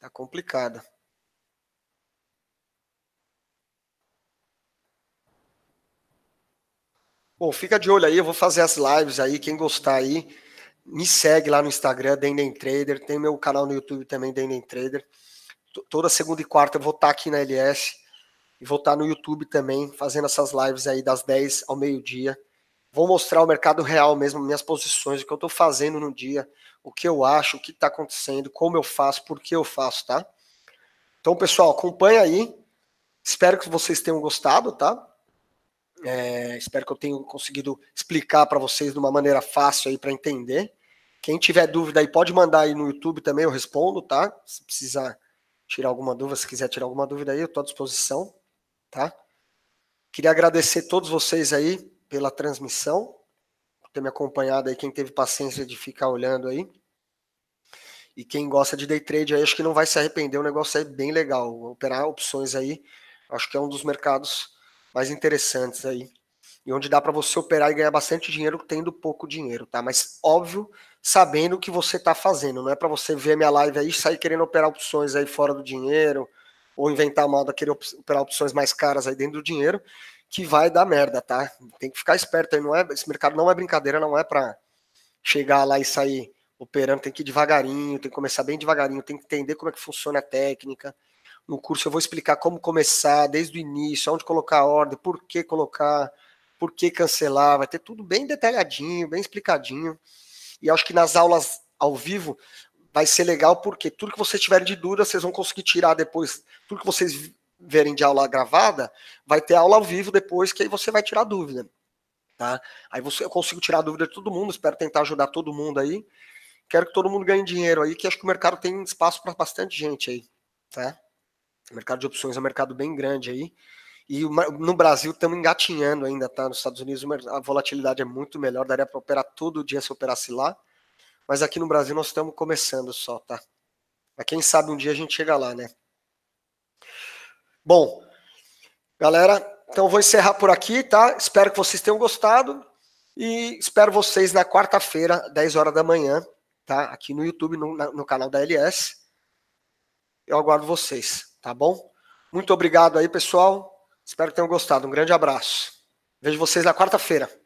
Tá complicado. Bom, fica de olho aí, eu vou fazer as lives aí, quem gostar aí, me segue lá no Instagram, Denden Trader, tem meu canal no YouTube também, Denden Trader. Toda segunda e quarta eu vou estar tá aqui na LS e vou estar tá no YouTube também, fazendo essas lives aí das 10 ao meio-dia. Vou mostrar o mercado real mesmo, minhas posições, o que eu estou fazendo no dia, o que eu acho, o que está acontecendo, como eu faço, por que eu faço, tá? Então, pessoal, acompanha aí. Espero que vocês tenham gostado, tá? É, espero que eu tenha conseguido explicar para vocês de uma maneira fácil aí para entender. Quem tiver dúvida aí, pode mandar aí no YouTube também, eu respondo, tá? Se precisar tirar alguma dúvida, se quiser tirar alguma dúvida aí, eu estou à disposição, tá? Queria agradecer a todos vocês aí pela transmissão, por ter me acompanhado aí, quem teve paciência de ficar olhando aí. E quem gosta de day trade aí, acho que não vai se arrepender, o negócio é bem legal. Operar opções aí, acho que é um dos mercados mais interessantes aí. E onde dá para você operar e ganhar bastante dinheiro tendo pouco dinheiro, tá? Mas óbvio, sabendo o que você está fazendo. Não é para você ver minha live aí sair querendo operar opções aí fora do dinheiro, ou inventar moda, querer operar opções mais caras aí dentro do dinheiro, que vai dar merda, tá? Tem que ficar esperto aí. Não é, esse mercado não é brincadeira, não é para chegar lá e sair operando, tem que ir devagarinho, tem que começar bem devagarinho, tem que entender como é que funciona a técnica, no curso eu vou explicar como começar, desde o início, onde colocar a ordem, por que colocar, por que cancelar, vai ter tudo bem detalhadinho, bem explicadinho. E acho que nas aulas ao vivo vai ser legal, porque tudo que vocês tiverem de dúvida, vocês vão conseguir tirar depois. Tudo que vocês verem de aula gravada, vai ter aula ao vivo depois, que aí você vai tirar dúvida. Tá? Aí você, eu consigo tirar dúvida de todo mundo, espero tentar ajudar todo mundo aí. Quero que todo mundo ganhe dinheiro aí, que acho que o mercado tem espaço para bastante gente aí. Tá? O mercado de opções é um mercado bem grande aí. E no Brasil estamos engatinhando ainda, tá? Nos Estados Unidos a volatilidade é muito melhor, daria para operar todo dia se operasse lá. Mas aqui no Brasil nós estamos começando só, tá? Mas quem sabe um dia a gente chega lá, né? Bom, galera, então vou encerrar por aqui, tá? Espero que vocês tenham gostado e espero vocês na quarta-feira, 10 horas da manhã, tá? Aqui no YouTube, no, no canal da LS. Eu aguardo vocês. Tá bom? Muito obrigado aí, pessoal. Espero que tenham gostado. Um grande abraço. Vejo vocês na quarta-feira.